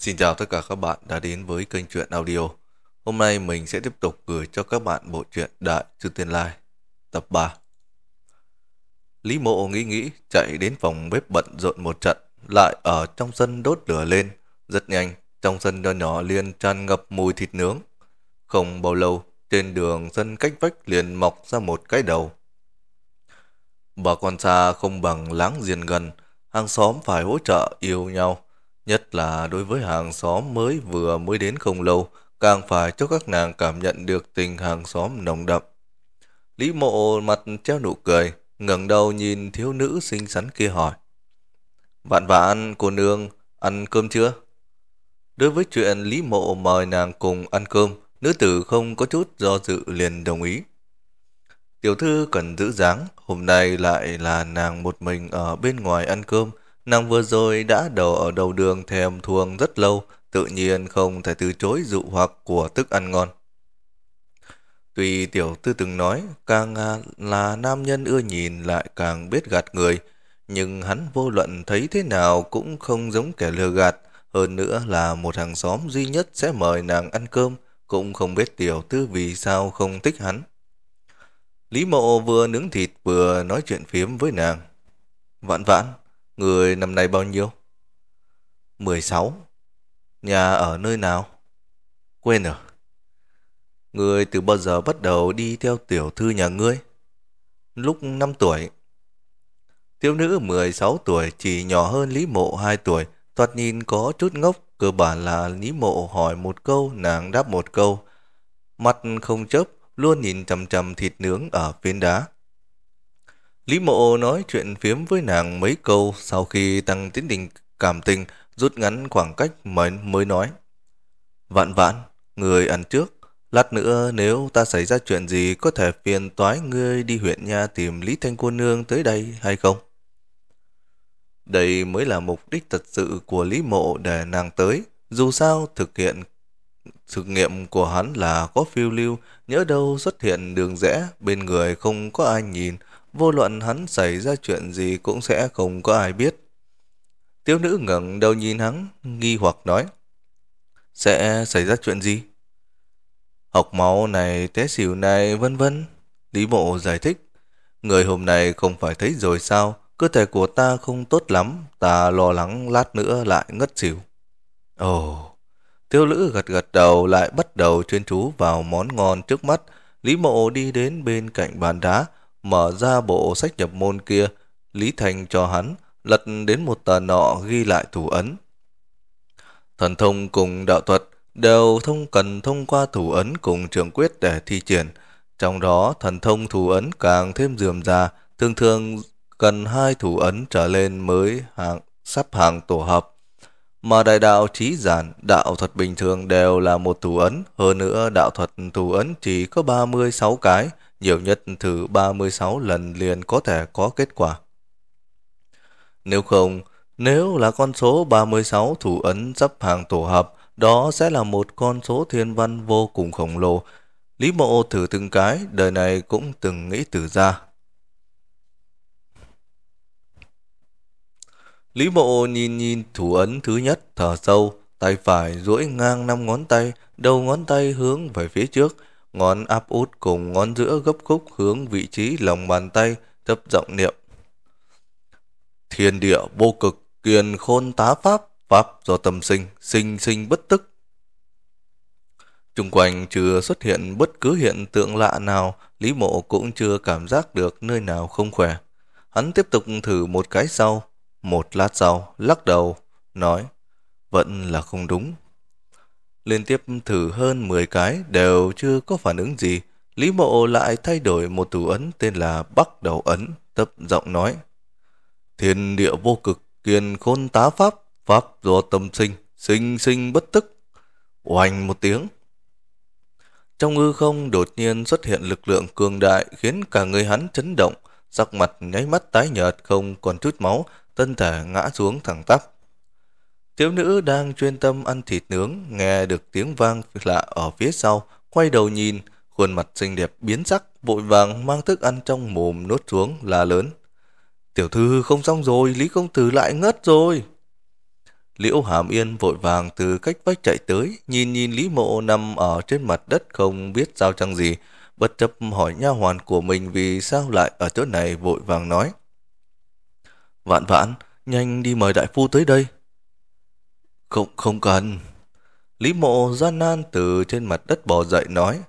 Xin chào tất cả các bạn đã đến với kênh truyện audio. Hôm nay mình sẽ tiếp tục gửi cho các bạn bộ truyện Đại Sư Tiên Lai, tập 3. Lý Mộ nghĩ nghĩ chạy đến phòng bếp bận rộn một trận, lại ở trong sân đốt lửa lên. Rất nhanh, trong sân nho nhỏ liền tràn ngập mùi thịt nướng. Không bao lâu, trên đường sân cách vách liền mọc ra một cái đầu. Bà con xa không bằng láng giềng gần, hàng xóm phải hỗ trợ yêu nhau Nhất là đối với hàng xóm mới vừa mới đến không lâu, càng phải cho các nàng cảm nhận được tình hàng xóm nồng đậm. Lý mộ mặt treo nụ cười, ngẩng đầu nhìn thiếu nữ xinh xắn kia hỏi. Vạn vạn, cô nương, ăn cơm chưa? Đối với chuyện Lý mộ mời nàng cùng ăn cơm, nữ tử không có chút do dự liền đồng ý. Tiểu thư cần giữ dáng, hôm nay lại là nàng một mình ở bên ngoài ăn cơm, Nàng vừa rồi đã đầu ở đầu đường thèm thuồng rất lâu, tự nhiên không thể từ chối dụ hoặc của thức ăn ngon. Tuy tiểu tư từng nói, càng à, là nam nhân ưa nhìn lại càng biết gạt người, nhưng hắn vô luận thấy thế nào cũng không giống kẻ lừa gạt, hơn nữa là một hàng xóm duy nhất sẽ mời nàng ăn cơm, cũng không biết tiểu tư vì sao không thích hắn. Lý mộ vừa nướng thịt vừa nói chuyện phiếm với nàng. vạn vãn, Người năm nay bao nhiêu? 16. Nhà ở nơi nào? Quên rồi. Người từ bao giờ bắt đầu đi theo tiểu thư nhà ngươi? Lúc 5 tuổi. Thiếu nữ 16 tuổi chỉ nhỏ hơn Lý Mộ 2 tuổi, thoạt nhìn có chút ngốc, cơ bản là Lý Mộ hỏi một câu, nàng đáp một câu. Mặt không chớp, luôn nhìn chầm chầm thịt nướng ở phiến đá. Lý Mộ nói chuyện phiếm với nàng mấy câu sau khi tăng tiến tình cảm tình rút ngắn khoảng cách mới, mới nói. Vạn vạn người ăn trước. Lát nữa nếu ta xảy ra chuyện gì có thể phiền toái ngươi đi huyện nha tìm Lý Thanh Cô Nương tới đây hay không? Đây mới là mục đích thật sự của Lý Mộ để nàng tới. Dù sao thực hiện thực nghiệm của hắn là có phiêu lưu, nhớ đâu xuất hiện đường rẽ bên người không có ai nhìn, vô luận hắn xảy ra chuyện gì cũng sẽ không có ai biết. Tiếu nữ ngẩng đầu nhìn hắn, nghi hoặc nói. Sẽ xảy ra chuyện gì? Học máu này, té xỉu này, vân vân. Lý mộ giải thích. Người hôm nay không phải thấy rồi sao? Cơ thể của ta không tốt lắm, ta lo lắng lát nữa lại ngất xỉu. Ồ, oh. tiêu nữ gật gật đầu lại bắt đầu chuyên chú vào món ngon trước mắt. Lý mộ đi đến bên cạnh bàn đá, mở ra bộ sách nhập môn kia, Lý Thành cho hắn lật đến một tờ nọ ghi lại thủ ấn. Thần thông cùng đạo thuật đều thông cần thông qua thủ ấn cùng trường quyết để thi triển. Trong đó, thần thông thủ ấn càng thêm dườm ra, thường thường cần hai thủ ấn trở lên mới hạng, sắp hàng tổ hợp. Mà đại đạo trí giản, đạo thuật bình thường đều là một thủ ấn, hơn nữa đạo thuật thủ ấn chỉ có 36 cái, nhiều nhất thử 36 lần liền có thể có kết quả. Nếu không, nếu là con số 36 thủ ấn sắp hàng tổ hợp, đó sẽ là một con số thiên văn vô cùng khổng lồ. Lý mộ thử từng cái, đời này cũng từng nghĩ từ ra. Lý mộ nhìn nhìn thủ ấn thứ nhất thở sâu, tay phải duỗi ngang năm ngón tay, đầu ngón tay hướng về phía trước, ngón áp út cùng ngón giữa gấp khúc hướng vị trí lòng bàn tay chấp giọng niệm. Thiên địa vô cực, kiền khôn tá pháp, pháp do tâm sinh, sinh sinh bất tức. Trung quanh chưa xuất hiện bất cứ hiện tượng lạ nào, Lý Mộ cũng chưa cảm giác được nơi nào không khỏe. Hắn tiếp tục thử một cái sau, một lát sau, lắc đầu, nói, vẫn là không đúng, Liên tiếp thử hơn 10 cái đều chưa có phản ứng gì. Lý mộ lại thay đổi một thủ ấn tên là Bắc Đầu Ấn, tập giọng nói. Thiên địa vô cực, kiên khôn tá pháp, pháp do tâm sinh, sinh sinh bất tức. Oanh một tiếng. Trong hư không đột nhiên xuất hiện lực lượng cường đại khiến cả người hắn chấn động, sắc mặt nháy mắt tái nhợt không còn chút máu, thân thể ngã xuống thẳng tắp. Thiếu nữ đang chuyên tâm ăn thịt nướng, nghe được tiếng vang lạ ở phía sau, quay đầu nhìn, khuôn mặt xinh đẹp biến sắc, vội vàng mang thức ăn trong mồm nuốt xuống, là lớn. Tiểu thư không xong rồi, Lý Công Tử lại ngất rồi. Liễu Hàm Yên vội vàng từ cách vách chạy tới, nhìn nhìn Lý Mộ nằm ở trên mặt đất không biết sao chăng gì, bất chấp hỏi nha hoàn của mình vì sao lại ở chỗ này vội vàng nói. Vạn vãn, nhanh đi mời đại phu tới đây. Không, không cần. Lý mộ gian nan từ trên mặt đất bò dậy nói.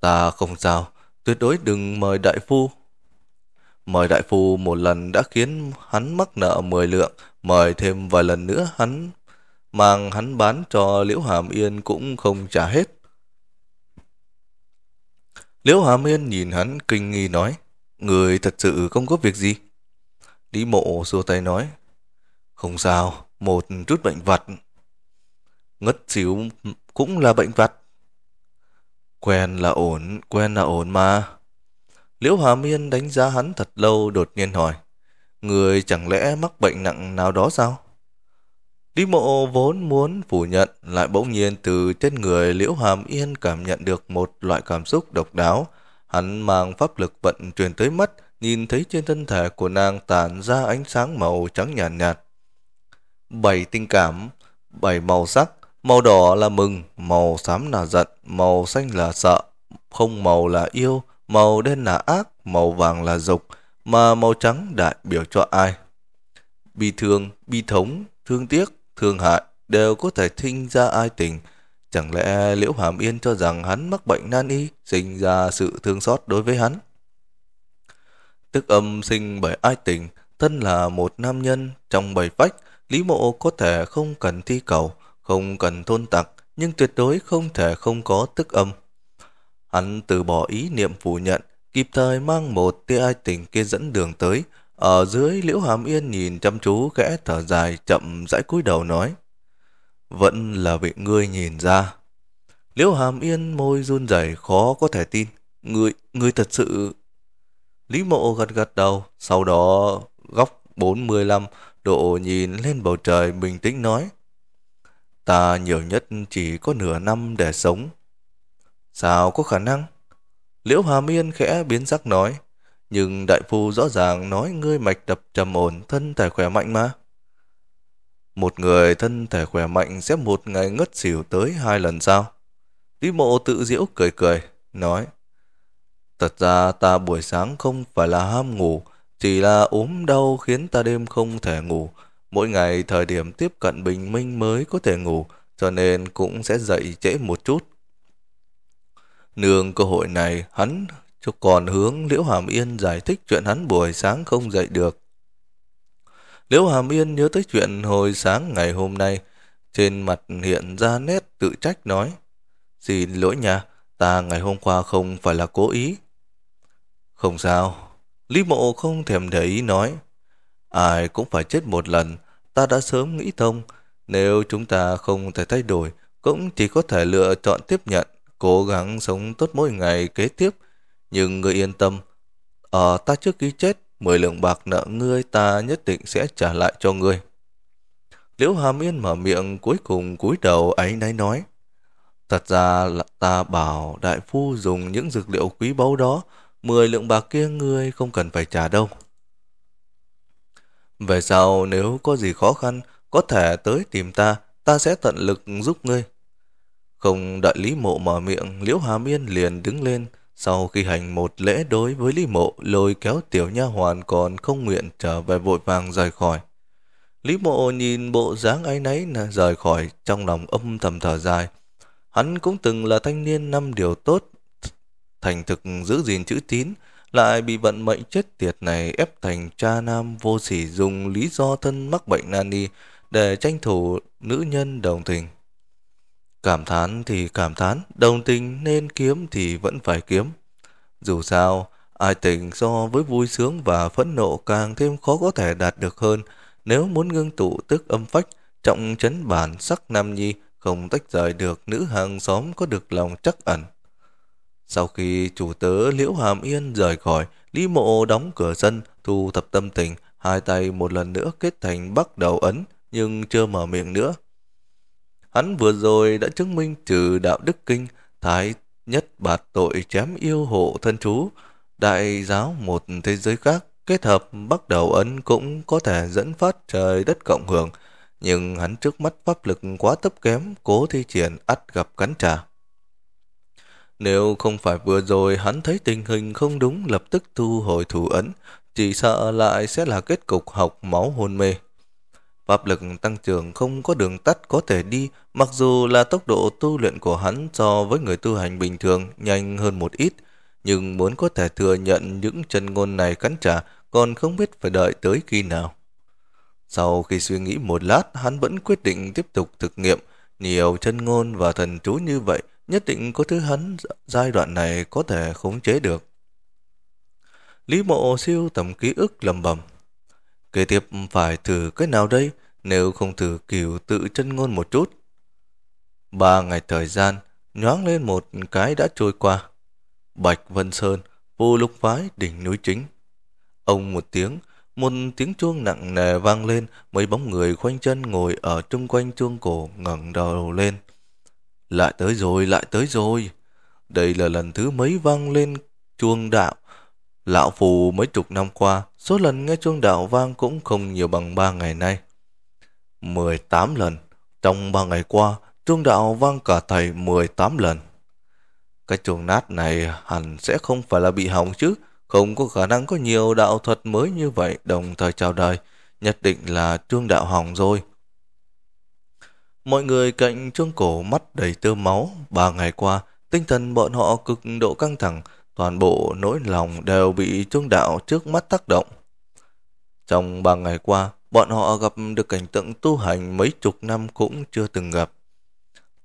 Ta không sao, tuyệt đối đừng mời đại phu. Mời đại phu một lần đã khiến hắn mắc nợ 10 lượng, mời thêm vài lần nữa hắn mang hắn bán cho Liễu Hàm Yên cũng không trả hết. Liễu Hàm Yên nhìn hắn kinh nghi nói, người thật sự không có việc gì. Lý mộ xua tay nói, không sao, một chút bệnh vật. Ngất xíu cũng là bệnh vật. Quen là ổn, quen là ổn mà. Liễu Hà Miên đánh giá hắn thật lâu đột nhiên hỏi. Người chẳng lẽ mắc bệnh nặng nào đó sao? Lý mộ vốn muốn phủ nhận lại bỗng nhiên từ trên người Liễu Hàm Yên cảm nhận được một loại cảm xúc độc đáo. Hắn mang pháp lực vận truyền tới mắt, nhìn thấy trên thân thể của nàng tàn ra ánh sáng màu trắng nhàn nhạt, nhạt bảy tình cảm, bảy màu sắc, màu đỏ là mừng, màu xám là giận, màu xanh là sợ, không màu là yêu, màu đen là ác, màu vàng là dục, mà màu trắng đại biểu cho ai. Bi thương, bi thống, thương tiếc, thương hại đều có thể sinh ra ai tình. Chẳng lẽ Liễu Hàm Yên cho rằng hắn mắc bệnh nan y, sinh ra sự thương xót đối với hắn? Tức âm sinh bởi ai tình, thân là một nam nhân trong bảy phách, Lý mộ có thể không cần thi cầu, không cần thôn tặc, nhưng tuyệt đối không thể không có tức âm. Hắn từ bỏ ý niệm phủ nhận, kịp thời mang một tia ai tình kia dẫn đường tới. Ở dưới Liễu Hàm Yên nhìn chăm chú khẽ thở dài chậm rãi cúi đầu nói. Vẫn là bị ngươi nhìn ra. Liễu Hàm Yên môi run rẩy khó có thể tin. Ngươi, ngươi thật sự... Lý mộ gật gật đầu, sau đó góc 45 Độ nhìn lên bầu trời bình tĩnh nói. Ta nhiều nhất chỉ có nửa năm để sống. Sao có khả năng? Liễu Hà Miên khẽ biến sắc nói. Nhưng đại phu rõ ràng nói ngươi mạch đập trầm ổn thân thể khỏe mạnh mà. Một người thân thể khỏe mạnh sẽ một ngày ngất xỉu tới hai lần sao? Tí mộ tự diễu cười cười, nói. Thật ra ta buổi sáng không phải là ham ngủ chỉ là ốm đau khiến ta đêm không thể ngủ. Mỗi ngày thời điểm tiếp cận bình minh mới có thể ngủ, cho nên cũng sẽ dậy trễ một chút. Nương cơ hội này, hắn cho còn hướng Liễu Hàm Yên giải thích chuyện hắn buổi sáng không dậy được. Liễu Hàm Yên nhớ tới chuyện hồi sáng ngày hôm nay, trên mặt hiện ra nét tự trách nói, Xin lỗi nha ta ngày hôm qua không phải là cố ý. Không sao, Lý mộ không thèm để ý nói, ai cũng phải chết một lần, ta đã sớm nghĩ thông, nếu chúng ta không thể thay đổi, cũng chỉ có thể lựa chọn tiếp nhận, cố gắng sống tốt mỗi ngày kế tiếp. Nhưng ngươi yên tâm, ở ờ, ta trước khi chết, mười lượng bạc nợ ngươi ta nhất định sẽ trả lại cho ngươi. Liễu Hàm Yên mở miệng cuối cùng cúi đầu ấy náy nói. Thật ra là ta bảo đại phu dùng những dược liệu quý báu đó mười lượng bạc kia ngươi không cần phải trả đâu. Về sau nếu có gì khó khăn, có thể tới tìm ta, ta sẽ tận lực giúp ngươi. Không đợi Lý Mộ mở miệng, Liễu Hà Miên liền đứng lên, sau khi hành một lễ đối với Lý Mộ, lôi kéo tiểu nha hoàn còn không nguyện trở về vội vàng rời khỏi. Lý Mộ nhìn bộ dáng ấy nấy là rời khỏi, trong lòng âm thầm thở dài. Hắn cũng từng là thanh niên năm điều tốt, thành thực giữ gìn chữ tín, lại bị vận mệnh chết tiệt này ép thành cha nam vô sỉ dùng lý do thân mắc bệnh nani để tranh thủ nữ nhân đồng tình. Cảm thán thì cảm thán, đồng tình nên kiếm thì vẫn phải kiếm. Dù sao, ai tình so với vui sướng và phẫn nộ càng thêm khó có thể đạt được hơn nếu muốn ngưng tụ tức âm phách, trọng chấn bản sắc nam nhi không tách rời được nữ hàng xóm có được lòng chắc ẩn. Sau khi chủ tớ Liễu Hàm Yên rời khỏi, Lý Mộ đóng cửa sân, thu thập tâm tình, hai tay một lần nữa kết thành bắt đầu ấn, nhưng chưa mở miệng nữa. Hắn vừa rồi đã chứng minh trừ đạo đức kinh, thái nhất bạt tội chém yêu hộ thân chú, đại giáo một thế giới khác, kết hợp bắt đầu ấn cũng có thể dẫn phát trời đất cộng hưởng, nhưng hắn trước mắt pháp lực quá thấp kém, cố thi triển ắt gặp cắn trả. Nếu không phải vừa rồi hắn thấy tình hình không đúng lập tức thu hồi thủ ấn, chỉ sợ lại sẽ là kết cục học máu hôn mê. Pháp lực tăng trưởng không có đường tắt có thể đi, mặc dù là tốc độ tu luyện của hắn so với người tu hành bình thường nhanh hơn một ít, nhưng muốn có thể thừa nhận những chân ngôn này cắn trả còn không biết phải đợi tới khi nào. Sau khi suy nghĩ một lát, hắn vẫn quyết định tiếp tục thực nghiệm. Nhiều chân ngôn và thần chú như vậy nhất định có thứ hắn giai đoạn này có thể khống chế được. Lý mộ siêu tầm ký ức lầm bầm. Kế tiếp phải thử cái nào đây nếu không thử kiểu tự chân ngôn một chút. Ba ngày thời gian nhoáng lên một cái đã trôi qua. Bạch Vân Sơn vô lục phái đỉnh núi chính. Ông một tiếng, một tiếng chuông nặng nề vang lên mấy bóng người khoanh chân ngồi ở chung quanh chuông cổ ngẩng đầu lên. Lại tới rồi, lại tới rồi. Đây là lần thứ mấy vang lên chuông đạo. Lão Phù mấy chục năm qua, số lần nghe chuông đạo vang cũng không nhiều bằng ba ngày nay. 18 lần. Trong ba ngày qua, chuông đạo vang cả thầy 18 lần. Cái chuông nát này hẳn sẽ không phải là bị hỏng chứ. Không có khả năng có nhiều đạo thuật mới như vậy đồng thời chào đời. Nhất định là chuông đạo hỏng rồi. Mọi người cạnh chuông cổ mắt đầy tơ máu, ba ngày qua, tinh thần bọn họ cực độ căng thẳng, toàn bộ nỗi lòng đều bị chuông đạo trước mắt tác động. Trong ba ngày qua, bọn họ gặp được cảnh tượng tu hành mấy chục năm cũng chưa từng gặp.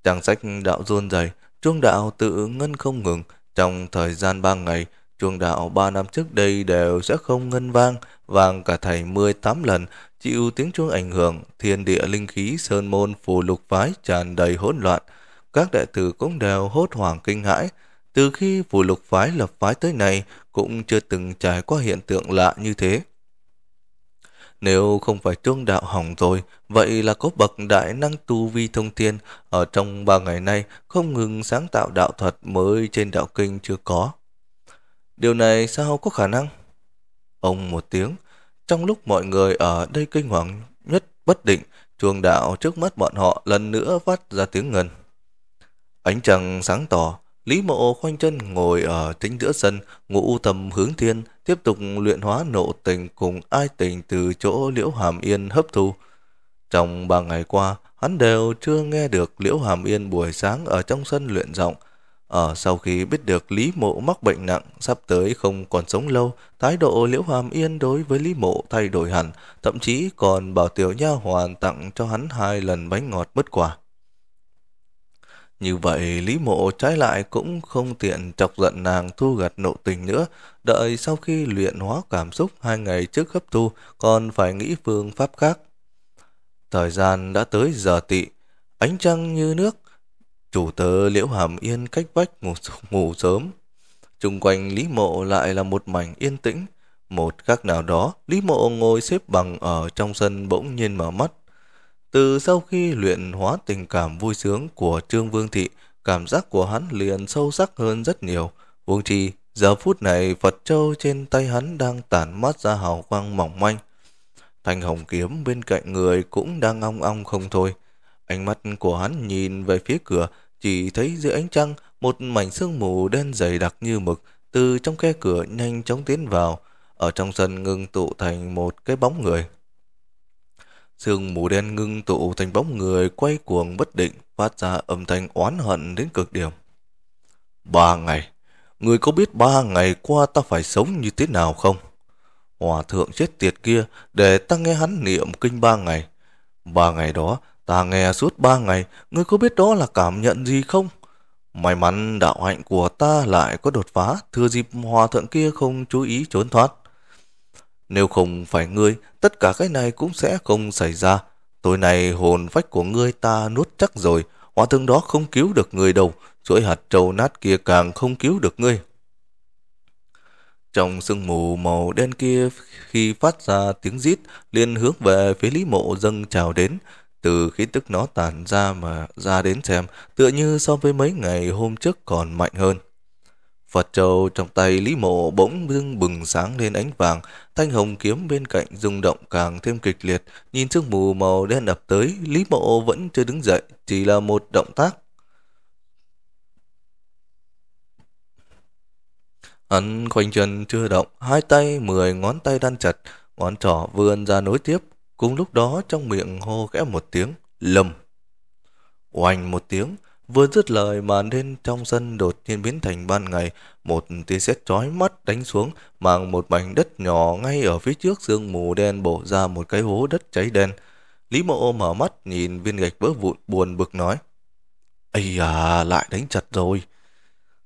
Trang sách đạo run dày, chuông đạo tự ngân không ngừng, trong thời gian ba ngày, Chuông đạo ba năm trước đây đều sẽ không ngân vang, vang cả thầy mười tám lần, chịu tiếng chuông ảnh hưởng, thiên địa linh khí sơn môn phù lục phái tràn đầy hỗn loạn. Các đệ tử cũng đều hốt hoảng kinh hãi. Từ khi phù lục phái lập phái tới nay cũng chưa từng trải qua hiện tượng lạ như thế. Nếu không phải chuông đạo hỏng rồi, vậy là có bậc đại năng tu vi thông thiên ở trong ba ngày nay không ngừng sáng tạo đạo thuật mới trên đạo kinh chưa có. Điều này sao có khả năng? Ông một tiếng, trong lúc mọi người ở đây kinh hoàng nhất bất định, chuồng đạo trước mắt bọn họ lần nữa phát ra tiếng ngân. Ánh trăng sáng tỏ, Lý Mộ khoanh chân ngồi ở chính giữa sân, ngũ tầm hướng thiên, tiếp tục luyện hóa nộ tình cùng ai tình từ chỗ Liễu Hàm Yên hấp thu. Trong ba ngày qua, hắn đều chưa nghe được Liễu Hàm Yên buổi sáng ở trong sân luyện giọng, ở ờ, sau khi biết được Lý Mộ mắc bệnh nặng, sắp tới không còn sống lâu, thái độ Liễu Hàm Yên đối với Lý Mộ thay đổi hẳn, thậm chí còn bảo tiểu nha hoàn tặng cho hắn hai lần bánh ngọt bất quả. Như vậy, Lý Mộ trái lại cũng không tiện chọc giận nàng thu gặt nộ tình nữa, đợi sau khi luyện hóa cảm xúc hai ngày trước hấp thu, còn phải nghĩ phương pháp khác. Thời gian đã tới giờ tị, ánh trăng như nước Chủ tớ Liễu Hàm Yên cách vách ngủ, ngủ sớm. Trung quanh Lý Mộ lại là một mảnh yên tĩnh. Một khắc nào đó, Lý Mộ ngồi xếp bằng ở trong sân bỗng nhiên mở mắt. Từ sau khi luyện hóa tình cảm vui sướng của Trương Vương Thị, cảm giác của hắn liền sâu sắc hơn rất nhiều. Vương Trì, giờ phút này Phật Châu trên tay hắn đang tản mát ra hào quang mỏng manh. Thanh hồng kiếm bên cạnh người cũng đang ong ong không thôi. Ánh mắt của hắn nhìn về phía cửa, chỉ thấy dưới ánh trăng một mảnh sương mù đen dày đặc như mực từ trong khe cửa nhanh chóng tiến vào, ở trong sân ngưng tụ thành một cái bóng người. Sương mù đen ngưng tụ thành bóng người quay cuồng bất định, phát ra âm thanh oán hận đến cực điểm. Ba ngày, người có biết ba ngày qua ta phải sống như thế nào không? Hòa thượng chết tiệt kia để ta nghe hắn niệm kinh ba ngày. Ba ngày đó, Ta nghe suốt ba ngày, ngươi có biết đó là cảm nhận gì không? May mắn đạo hạnh của ta lại có đột phá, thừa dịp hòa thượng kia không chú ý trốn thoát. Nếu không phải ngươi, tất cả cái này cũng sẽ không xảy ra. Tối nay hồn phách của ngươi ta nuốt chắc rồi, hòa thượng đó không cứu được ngươi đâu, chuỗi hạt trâu nát kia càng không cứu được ngươi. Trong sương mù màu đen kia khi phát ra tiếng rít liền hướng về phía Lý Mộ dâng chào đến, từ khí tức nó tản ra mà ra đến xem, tựa như so với mấy ngày hôm trước còn mạnh hơn. Phật châu trong tay Lý Mộ bỗng dưng bừng sáng lên ánh vàng, thanh hồng kiếm bên cạnh rung động càng thêm kịch liệt, nhìn sương mù màu đen ập tới, Lý Mộ vẫn chưa đứng dậy, chỉ là một động tác. Hắn khoanh chân chưa động, hai tay mười ngón tay đan chặt, ngón trỏ vươn ra nối tiếp, Cùng lúc đó trong miệng hô khẽ một tiếng, lầm. Oanh một tiếng, vừa dứt lời mà lên trong sân đột nhiên biến thành ban ngày, một tia sét chói mắt đánh xuống, mang một mảnh đất nhỏ ngay ở phía trước sương mù đen bổ ra một cái hố đất cháy đen. Lý mộ mở mắt nhìn viên gạch vỡ vụn buồn bực nói. Ây à, lại đánh chặt rồi.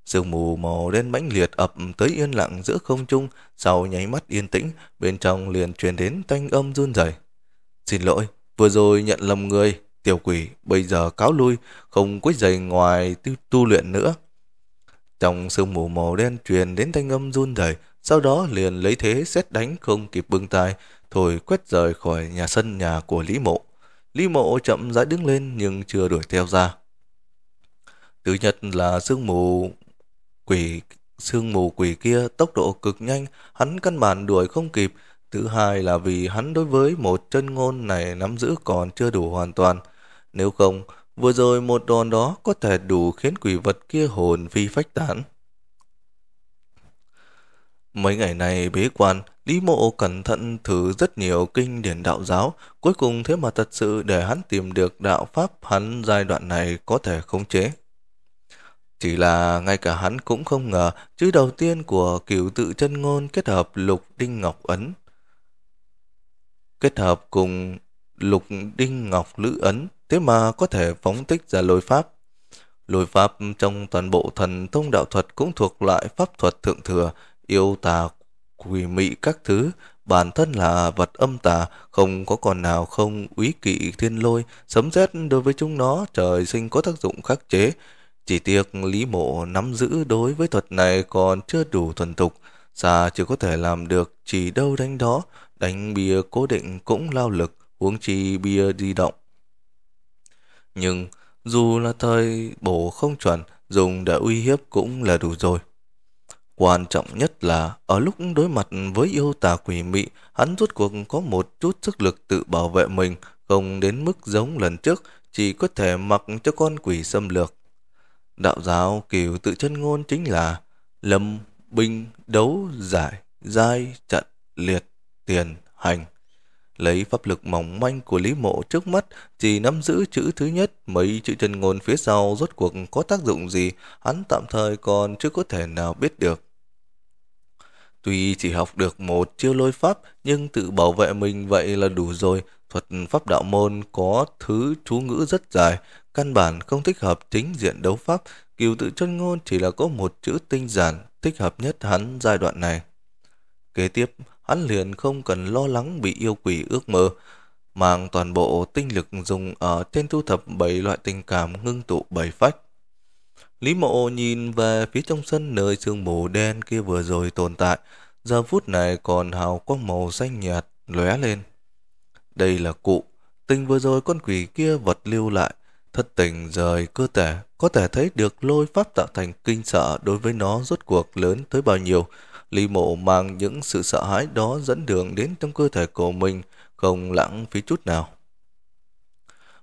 Sương mù màu đen mãnh liệt ập tới yên lặng giữa không trung, sau nháy mắt yên tĩnh, bên trong liền truyền đến thanh âm run rẩy. Xin lỗi, vừa rồi nhận lầm người, tiểu quỷ bây giờ cáo lui, không quấy giày ngoài tu, tu luyện nữa. Trong sương mù màu đen truyền đến thanh âm run rẩy, sau đó liền lấy thế xét đánh không kịp bưng tay, thổi quét rời khỏi nhà sân nhà của Lý Mộ. Lý Mộ chậm rãi đứng lên nhưng chưa đuổi theo ra. Thứ nhất là sương mù quỷ sương mù quỷ kia tốc độ cực nhanh, hắn căn bản đuổi không kịp, Thứ hai là vì hắn đối với một chân ngôn này nắm giữ còn chưa đủ hoàn toàn. Nếu không, vừa rồi một đòn đó có thể đủ khiến quỷ vật kia hồn phi phách tán. Mấy ngày này bế quan, Lý Mộ cẩn thận thử rất nhiều kinh điển đạo giáo, cuối cùng thế mà thật sự để hắn tìm được đạo pháp hắn giai đoạn này có thể khống chế. Chỉ là ngay cả hắn cũng không ngờ chữ đầu tiên của cửu tự chân ngôn kết hợp lục đinh ngọc ấn kết hợp cùng lục đinh ngọc lữ ấn, thế mà có thể phóng tích ra lôi pháp. Lôi pháp trong toàn bộ thần thông đạo thuật cũng thuộc loại pháp thuật thượng thừa, yêu tà, quỷ mị các thứ, bản thân là vật âm tà, không có còn nào không úy kỵ thiên lôi, sấm rét đối với chúng nó trời sinh có tác dụng khắc chế. Chỉ tiếc Lý Mộ nắm giữ đối với thuật này còn chưa đủ thuần thục, xa chỉ có thể làm được chỉ đâu đánh đó, đánh bia cố định cũng lao lực, huống chi bia di động. Nhưng dù là thời bổ không chuẩn, dùng để uy hiếp cũng là đủ rồi. Quan trọng nhất là ở lúc đối mặt với yêu tà quỷ mị, hắn rốt cuộc có một chút sức lực tự bảo vệ mình, không đến mức giống lần trước, chỉ có thể mặc cho con quỷ xâm lược. Đạo giáo kiểu tự chân ngôn chính là lâm, binh, đấu, giải, giai, trận, liệt tiền hành. Lấy pháp lực mỏng manh của Lý Mộ trước mắt, chỉ nắm giữ chữ thứ nhất, mấy chữ chân ngôn phía sau rốt cuộc có tác dụng gì, hắn tạm thời còn chưa có thể nào biết được. Tuy chỉ học được một chiêu lôi pháp, nhưng tự bảo vệ mình vậy là đủ rồi. Thuật pháp đạo môn có thứ chú ngữ rất dài, căn bản không thích hợp chính diện đấu pháp. Kiều tự chân ngôn chỉ là có một chữ tinh giản, thích hợp nhất hắn giai đoạn này. Kế tiếp, hắn liền không cần lo lắng bị yêu quỷ ước mơ, mang toàn bộ tinh lực dùng ở trên thu thập bảy loại tình cảm ngưng tụ bảy phách. Lý Mộ nhìn về phía trong sân nơi sương mù đen kia vừa rồi tồn tại, giờ phút này còn hào quang màu xanh nhạt lóe lên. Đây là cụ, tình vừa rồi con quỷ kia vật lưu lại, thất tình rời cơ thể, có thể thấy được lôi pháp tạo thành kinh sợ đối với nó rốt cuộc lớn tới bao nhiêu, Lý mộ mang những sự sợ hãi đó dẫn đường đến trong cơ thể của mình, không lãng phí chút nào.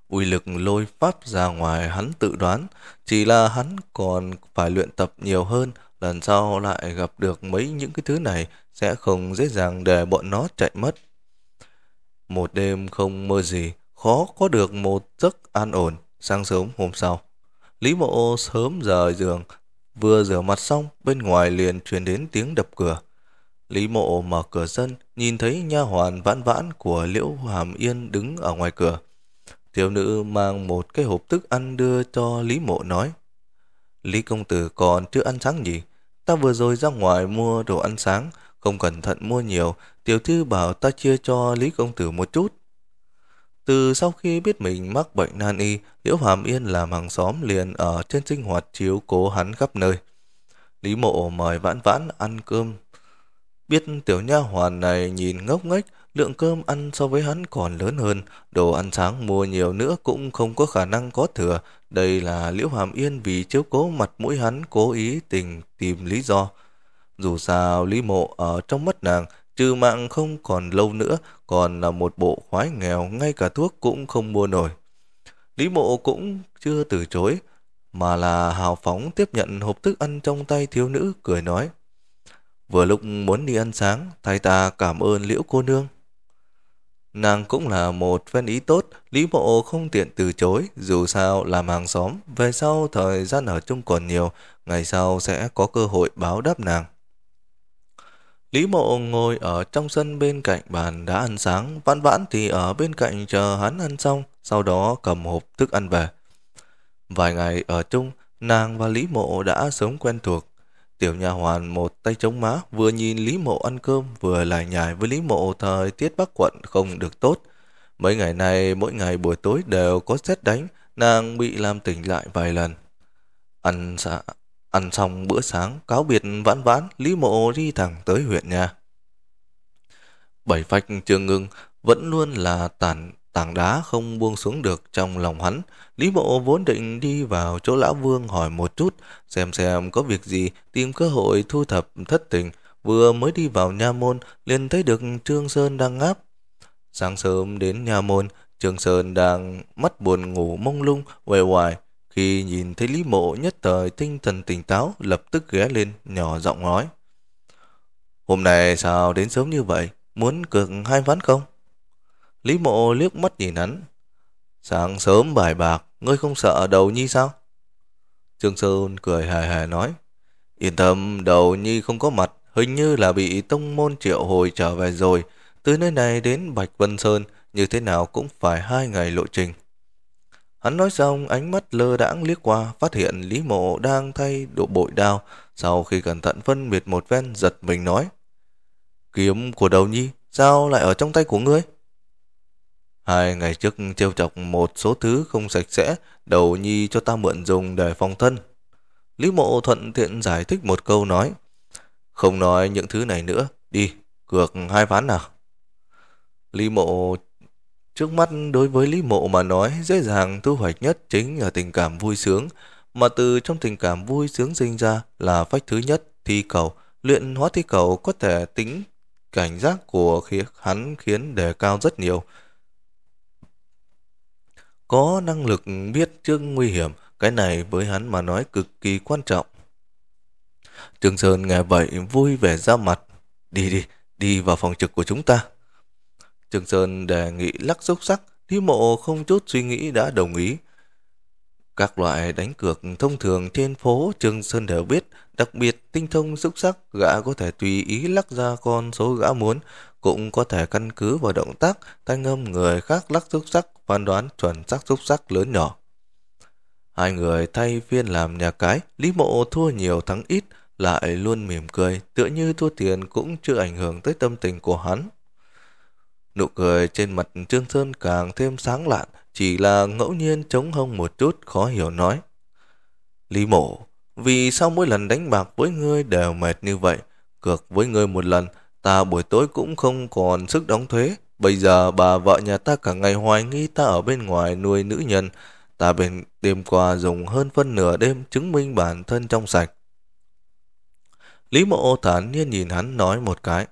Uy lực lôi pháp ra ngoài hắn tự đoán, chỉ là hắn còn phải luyện tập nhiều hơn, lần sau lại gặp được mấy những cái thứ này sẽ không dễ dàng để bọn nó chạy mất. Một đêm không mơ gì, khó có được một giấc an ổn, sáng sớm hôm sau. Lý mộ sớm rời giường, Vừa rửa mặt xong, bên ngoài liền truyền đến tiếng đập cửa. Lý Mộ mở cửa sân, nhìn thấy nha hoàn vãn vãn của Liễu Hàm Yên đứng ở ngoài cửa. tiểu nữ mang một cái hộp thức ăn đưa cho Lý Mộ nói. Lý công tử còn chưa ăn sáng gì? Ta vừa rồi ra ngoài mua đồ ăn sáng, không cẩn thận mua nhiều, tiểu thư bảo ta chia cho Lý công tử một chút. Từ sau khi biết mình mắc bệnh nan y, Liễu Hàm Yên làm hàng xóm liền ở trên sinh hoạt chiếu cố hắn khắp nơi. Lý Mộ mời Vãn Vãn ăn cơm. Biết tiểu nha hoàn này nhìn ngốc nghếch, lượng cơm ăn so với hắn còn lớn hơn, đồ ăn sáng mua nhiều nữa cũng không có khả năng có thừa. Đây là Liễu Hàm Yên vì chiếu cố mặt mũi hắn cố ý tình tìm lý do. Dù sao Lý Mộ ở trong mắt nàng, trừ mạng không còn lâu nữa, còn là một bộ khoái nghèo ngay cả thuốc cũng không mua nổi. Lý mộ cũng chưa từ chối, mà là hào phóng tiếp nhận hộp thức ăn trong tay thiếu nữ cười nói. Vừa lúc muốn đi ăn sáng, thay ta cảm ơn liễu cô nương. Nàng cũng là một phen ý tốt, Lý Mộ không tiện từ chối, dù sao làm hàng xóm, về sau thời gian ở chung còn nhiều, ngày sau sẽ có cơ hội báo đáp nàng. Lý Mộ ngồi ở trong sân bên cạnh bàn đã ăn sáng, Vãn Vãn thì ở bên cạnh chờ hắn ăn xong, sau đó cầm hộp thức ăn về. Vài ngày ở chung, nàng và Lý Mộ đã sớm quen thuộc. Tiểu nhà hoàn một tay chống má vừa nhìn Lý Mộ ăn cơm vừa lại nhải với Lý Mộ thời tiết Bắc quận không được tốt. Mấy ngày nay mỗi ngày buổi tối đều có xét đánh, nàng bị làm tỉnh lại vài lần. Ăn xạ, Ăn xong bữa sáng, cáo biệt vãn vãn, Lý Mộ đi thẳng tới huyện nhà. Bảy phách trường ngưng vẫn luôn là tàn tảng đá không buông xuống được trong lòng hắn. Lý Mộ vốn định đi vào chỗ Lão Vương hỏi một chút, xem xem có việc gì, tìm cơ hội thu thập thất tình. Vừa mới đi vào nha môn, liền thấy được Trương Sơn đang ngáp. Sáng sớm đến nha môn, Trương Sơn đang mắt buồn ngủ mông lung, quề hoài, khi nhìn thấy Lý Mộ nhất thời tinh thần tỉnh táo lập tức ghé lên nhỏ giọng nói. Hôm nay sao đến sớm như vậy? Muốn cược hai ván không? Lý Mộ liếc mắt nhìn hắn. Sáng sớm bài bạc, ngươi không sợ đầu nhi sao? Trương Sơn cười hài hài nói. Yên tâm, đầu nhi không có mặt, hình như là bị tông môn triệu hồi trở về rồi. Từ nơi này đến Bạch Vân Sơn, như thế nào cũng phải hai ngày lộ trình. Hắn nói xong, ánh mắt lơ đãng liếc qua, phát hiện Lý Mộ đang thay độ bội đao. Sau khi cẩn thận phân biệt một ven, giật mình nói. Kiếm của đầu nhi, sao lại ở trong tay của ngươi? Hai ngày trước trêu chọc một số thứ không sạch sẽ, đầu nhi cho ta mượn dùng để phòng thân. Lý mộ thuận tiện giải thích một câu nói. Không nói những thứ này nữa, đi, cược hai ván nào. Lý mộ Trước mắt đối với Lý Mộ mà nói, dễ dàng thu hoạch nhất chính là tình cảm vui sướng, mà từ trong tình cảm vui sướng sinh ra là phách thứ nhất, thi cầu. Luyện hóa thi cầu có thể tính cảnh giác của khí hắn khiến đề cao rất nhiều. Có năng lực biết trước nguy hiểm, cái này với hắn mà nói cực kỳ quan trọng. Trường Sơn nghe vậy vui vẻ ra mặt. Đi đi, đi vào phòng trực của chúng ta. Trường Sơn đề nghị lắc xúc sắc, Lý Mộ không chút suy nghĩ đã đồng ý. Các loại đánh cược thông thường trên phố Trường Sơn đều biết, đặc biệt tinh thông xúc sắc gã có thể tùy ý lắc ra con số gã muốn, cũng có thể căn cứ vào động tác, thanh âm người khác lắc xúc sắc, phán đoán chuẩn xác xúc sắc lớn nhỏ. Hai người thay phiên làm nhà cái, Lý Mộ thua nhiều thắng ít, lại luôn mỉm cười, tựa như thua tiền cũng chưa ảnh hưởng tới tâm tình của hắn. Nụ cười trên mặt Trương Sơn càng thêm sáng lạn, chỉ là ngẫu nhiên chống hông một chút khó hiểu nói. Lý mộ, vì sao mỗi lần đánh bạc với ngươi đều mệt như vậy? Cược với ngươi một lần, ta buổi tối cũng không còn sức đóng thuế. Bây giờ bà vợ nhà ta cả ngày hoài nghi ta ở bên ngoài nuôi nữ nhân. Ta bên đêm qua dùng hơn phân nửa đêm chứng minh bản thân trong sạch. Lý mộ thản nhiên nhìn hắn nói một cái.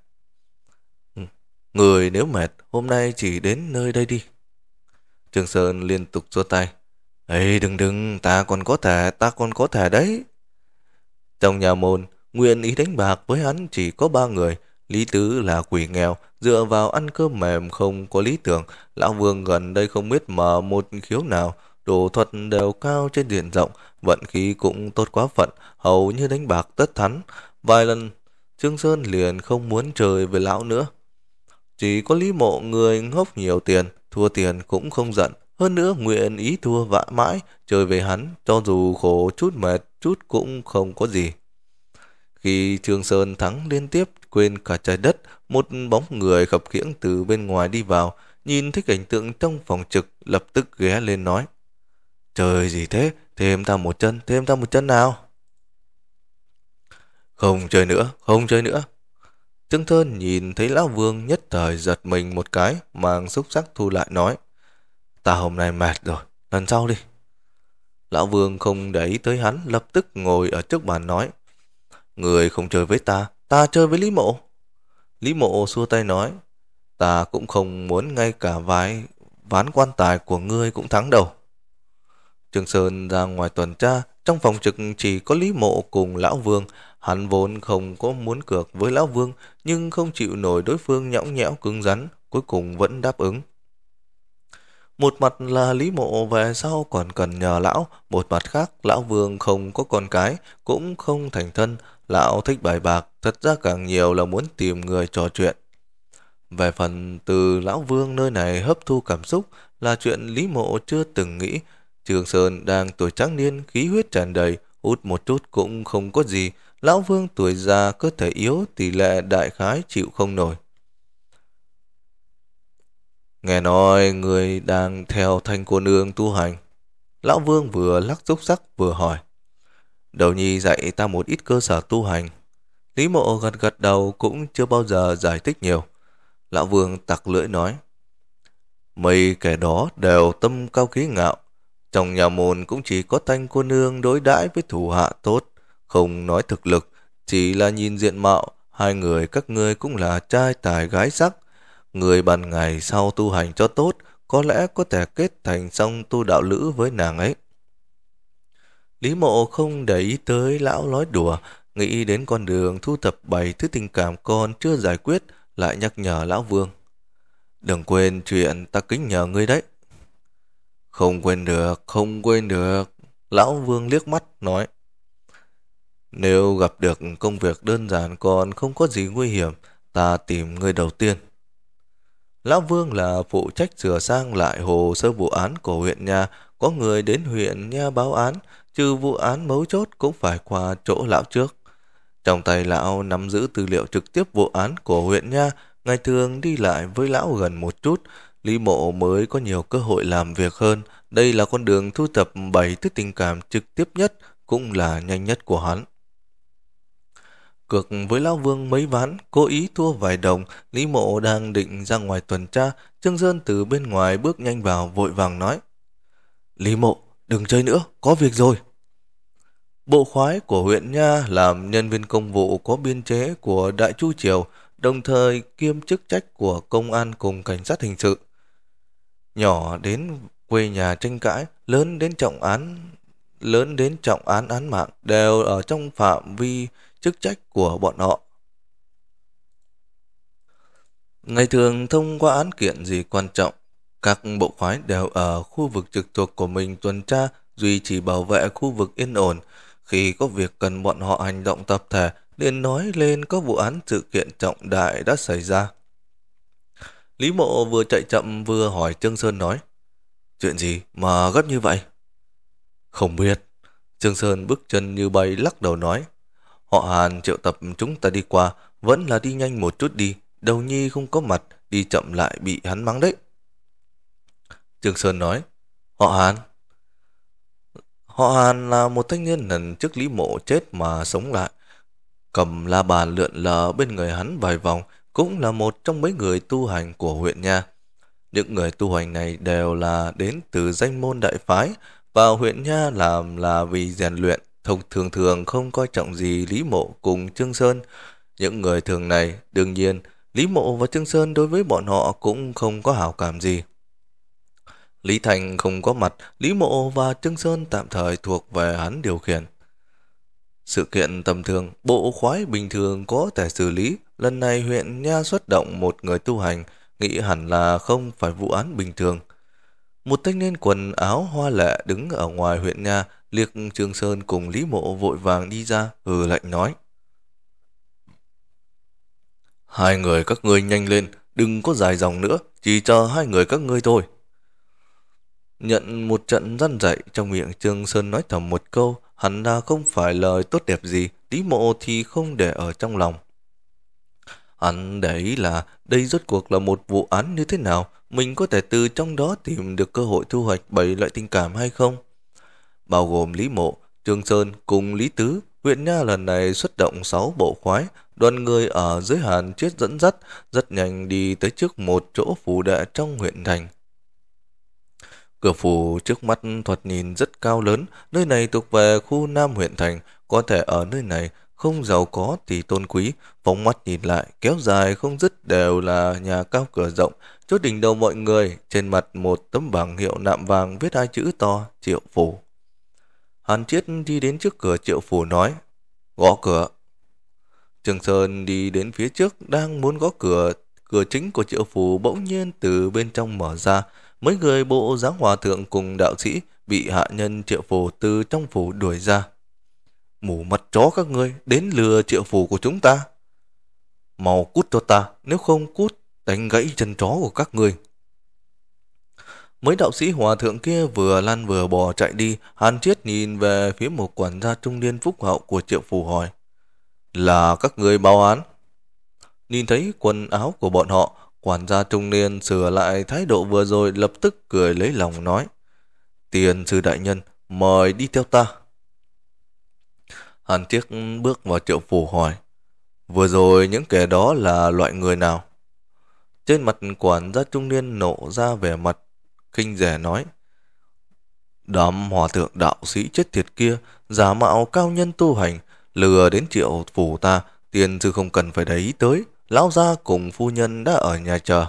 Người nếu mệt, hôm nay chỉ đến nơi đây đi. Trương Sơn liên tục xua tay. Ê đừng đừng, ta còn có thể, ta còn có thể đấy. Trong nhà môn, nguyện ý đánh bạc với hắn chỉ có ba người. Lý Tứ là quỷ nghèo, dựa vào ăn cơm mềm không có lý tưởng. Lão Vương gần đây không biết mở một khiếu nào. Đồ thuật đều cao trên diện rộng, vận khí cũng tốt quá phận, hầu như đánh bạc tất thắng. Vài lần, Trương Sơn liền không muốn chơi với lão nữa. Chỉ có lý mộ người ngốc nhiều tiền, thua tiền cũng không giận. Hơn nữa nguyện ý thua vạ mãi, chơi về hắn, cho dù khổ chút mệt, chút cũng không có gì. Khi Trương Sơn thắng liên tiếp, quên cả trái đất, một bóng người khập khiễng từ bên ngoài đi vào, nhìn thấy cảnh tượng trong phòng trực, lập tức ghé lên nói. Trời gì thế, thêm ta một chân, thêm ta một chân nào. Không chơi nữa, không chơi nữa. Trương Thơn nhìn thấy Lão Vương nhất thời giật mình một cái, mang xúc sắc thu lại nói. Ta hôm nay mệt rồi, lần sau đi. Lão Vương không để ý tới hắn, lập tức ngồi ở trước bàn nói. Người không chơi với ta, ta chơi với Lý Mộ. Lý Mộ xua tay nói. Ta cũng không muốn ngay cả vài ván quan tài của ngươi cũng thắng đầu. Trương Sơn ra ngoài tuần tra, trong phòng trực chỉ có Lý Mộ cùng Lão Vương, Hắn vốn không có muốn cược với Lão Vương, nhưng không chịu nổi đối phương nhõng nhẽo cứng rắn, cuối cùng vẫn đáp ứng. Một mặt là Lý Mộ về sau còn cần nhờ Lão, một mặt khác Lão Vương không có con cái, cũng không thành thân, Lão thích bài bạc, thật ra càng nhiều là muốn tìm người trò chuyện. Về phần từ Lão Vương nơi này hấp thu cảm xúc là chuyện Lý Mộ chưa từng nghĩ. Trường Sơn đang tuổi trắng niên, khí huyết tràn đầy, hút một chút cũng không có gì, Lão Vương tuổi già, cơ thể yếu, tỷ lệ đại khái chịu không nổi. Nghe nói người đang theo thanh cô nương tu hành. Lão Vương vừa lắc rúc rắc vừa hỏi. Đầu nhi dạy ta một ít cơ sở tu hành. Lý mộ gật gật đầu cũng chưa bao giờ giải thích nhiều. Lão Vương tặc lưỡi nói. Mấy kẻ đó đều tâm cao khí ngạo. Trong nhà môn cũng chỉ có thanh cô nương đối đãi với thủ hạ tốt. Không nói thực lực, chỉ là nhìn diện mạo, hai người các ngươi cũng là trai tài gái sắc. Người ban ngày sau tu hành cho tốt, có lẽ có thể kết thành xong tu đạo lữ với nàng ấy. Lý mộ không để ý tới lão nói đùa, nghĩ đến con đường thu thập bảy thứ tình cảm con chưa giải quyết, lại nhắc nhở lão vương. Đừng quên chuyện ta kính nhờ ngươi đấy. Không quên được, không quên được. Lão vương liếc mắt nói. Nếu gặp được công việc đơn giản còn không có gì nguy hiểm, ta tìm người đầu tiên. Lão Vương là phụ trách sửa sang lại hồ sơ vụ án của huyện nhà, có người đến huyện nha báo án, trừ vụ án mấu chốt cũng phải qua chỗ lão trước. Trong tay lão nắm giữ tư liệu trực tiếp vụ án của huyện nha, ngày thường đi lại với lão gần một chút, Lý Mộ mới có nhiều cơ hội làm việc hơn. Đây là con đường thu thập bảy thứ tình cảm trực tiếp nhất, cũng là nhanh nhất của hắn cược với Lão Vương mấy ván, cố ý thua vài đồng, Lý Mộ đang định ra ngoài tuần tra, Trương Sơn từ bên ngoài bước nhanh vào vội vàng nói. Lý Mộ, đừng chơi nữa, có việc rồi. Bộ khoái của huyện Nha làm nhân viên công vụ có biên chế của Đại Chu Triều, đồng thời kiêm chức trách của công an cùng cảnh sát hình sự. Nhỏ đến quê nhà tranh cãi, lớn đến trọng án lớn đến trọng án án mạng đều ở trong phạm vi chức trách của bọn họ. Ngày thường thông qua án kiện gì quan trọng, các bộ khoái đều ở khu vực trực thuộc của mình tuần tra duy trì bảo vệ khu vực yên ổn. Khi có việc cần bọn họ hành động tập thể, liền nói lên các vụ án sự kiện trọng đại đã xảy ra. Lý Mộ vừa chạy chậm vừa hỏi Trương Sơn nói, Chuyện gì mà gấp như vậy? Không biết. Trương Sơn bước chân như bay lắc đầu nói, Họ Hàn triệu tập chúng ta đi qua, vẫn là đi nhanh một chút đi, đầu nhi không có mặt, đi chậm lại bị hắn mắng đấy. Trương Sơn nói, họ Hàn. Họ Hàn là một thanh niên lần trước Lý Mộ chết mà sống lại. Cầm la bàn lượn lờ bên người hắn vài vòng, cũng là một trong mấy người tu hành của huyện nha. Những người tu hành này đều là đến từ danh môn đại phái và huyện nha làm là vì rèn luyện thông thường thường không coi trọng gì Lý Mộ cùng Trương Sơn. Những người thường này, đương nhiên, Lý Mộ và Trương Sơn đối với bọn họ cũng không có hảo cảm gì. Lý Thành không có mặt, Lý Mộ và Trương Sơn tạm thời thuộc về hắn điều khiển. Sự kiện tầm thường, bộ khoái bình thường có thể xử lý. Lần này huyện Nha xuất động một người tu hành, nghĩ hẳn là không phải vụ án bình thường. Một thanh niên quần áo hoa lệ đứng ở ngoài huyện Nha liếc Trương Sơn cùng Lý Mộ vội vàng đi ra, hừ lạnh nói. Hai người các ngươi nhanh lên, đừng có dài dòng nữa, chỉ chờ hai người các ngươi thôi. Nhận một trận răn dạy trong miệng Trương Sơn nói thầm một câu, hắn ra không phải lời tốt đẹp gì, Lý Mộ thì không để ở trong lòng. Hắn để ý là đây rốt cuộc là một vụ án như thế nào, mình có thể từ trong đó tìm được cơ hội thu hoạch bảy loại tình cảm hay không? bao gồm Lý Mộ, Trương Sơn cùng Lý Tứ, huyện Nha lần này xuất động 6 bộ khoái, đoàn người ở dưới Hàn chết dẫn dắt, rất nhanh đi tới trước một chỗ phủ đệ trong huyện thành. Cửa phủ trước mắt thoạt nhìn rất cao lớn, nơi này thuộc về khu Nam huyện thành, có thể ở nơi này không giàu có thì tôn quý, phóng mắt nhìn lại, kéo dài không dứt đều là nhà cao cửa rộng, chốt đỉnh đầu mọi người, trên mặt một tấm bảng hiệu nạm vàng viết hai chữ to, triệu phủ. Hàn Chiết đi đến trước cửa triệu phủ nói, gõ cửa. Trường Sơn đi đến phía trước đang muốn gõ cửa, cửa chính của triệu phủ bỗng nhiên từ bên trong mở ra. Mấy người bộ giáo hòa thượng cùng đạo sĩ bị hạ nhân triệu phủ từ trong phủ đuổi ra. Mù mặt chó các ngươi đến lừa triệu phủ của chúng ta. Màu cút cho ta, nếu không cút đánh gãy chân chó của các ngươi. Mấy đạo sĩ hòa thượng kia vừa lăn vừa bò chạy đi, Hàn Chiết nhìn về phía một quản gia trung niên phúc hậu của triệu phù hỏi. Là các người báo án. Nhìn thấy quần áo của bọn họ, quản gia trung niên sửa lại thái độ vừa rồi lập tức cười lấy lòng nói. Tiền sư đại nhân, mời đi theo ta. Hàn Chiết bước vào triệu phù hỏi. Vừa rồi những kẻ đó là loại người nào? Trên mặt quản gia trung niên nổ ra vẻ mặt kinh rẻ nói. Đám hòa thượng đạo sĩ chết tiệt kia, giả mạo cao nhân tu hành, lừa đến triệu phủ ta, tiền sư không cần phải để ý tới, lão gia cùng phu nhân đã ở nhà chờ.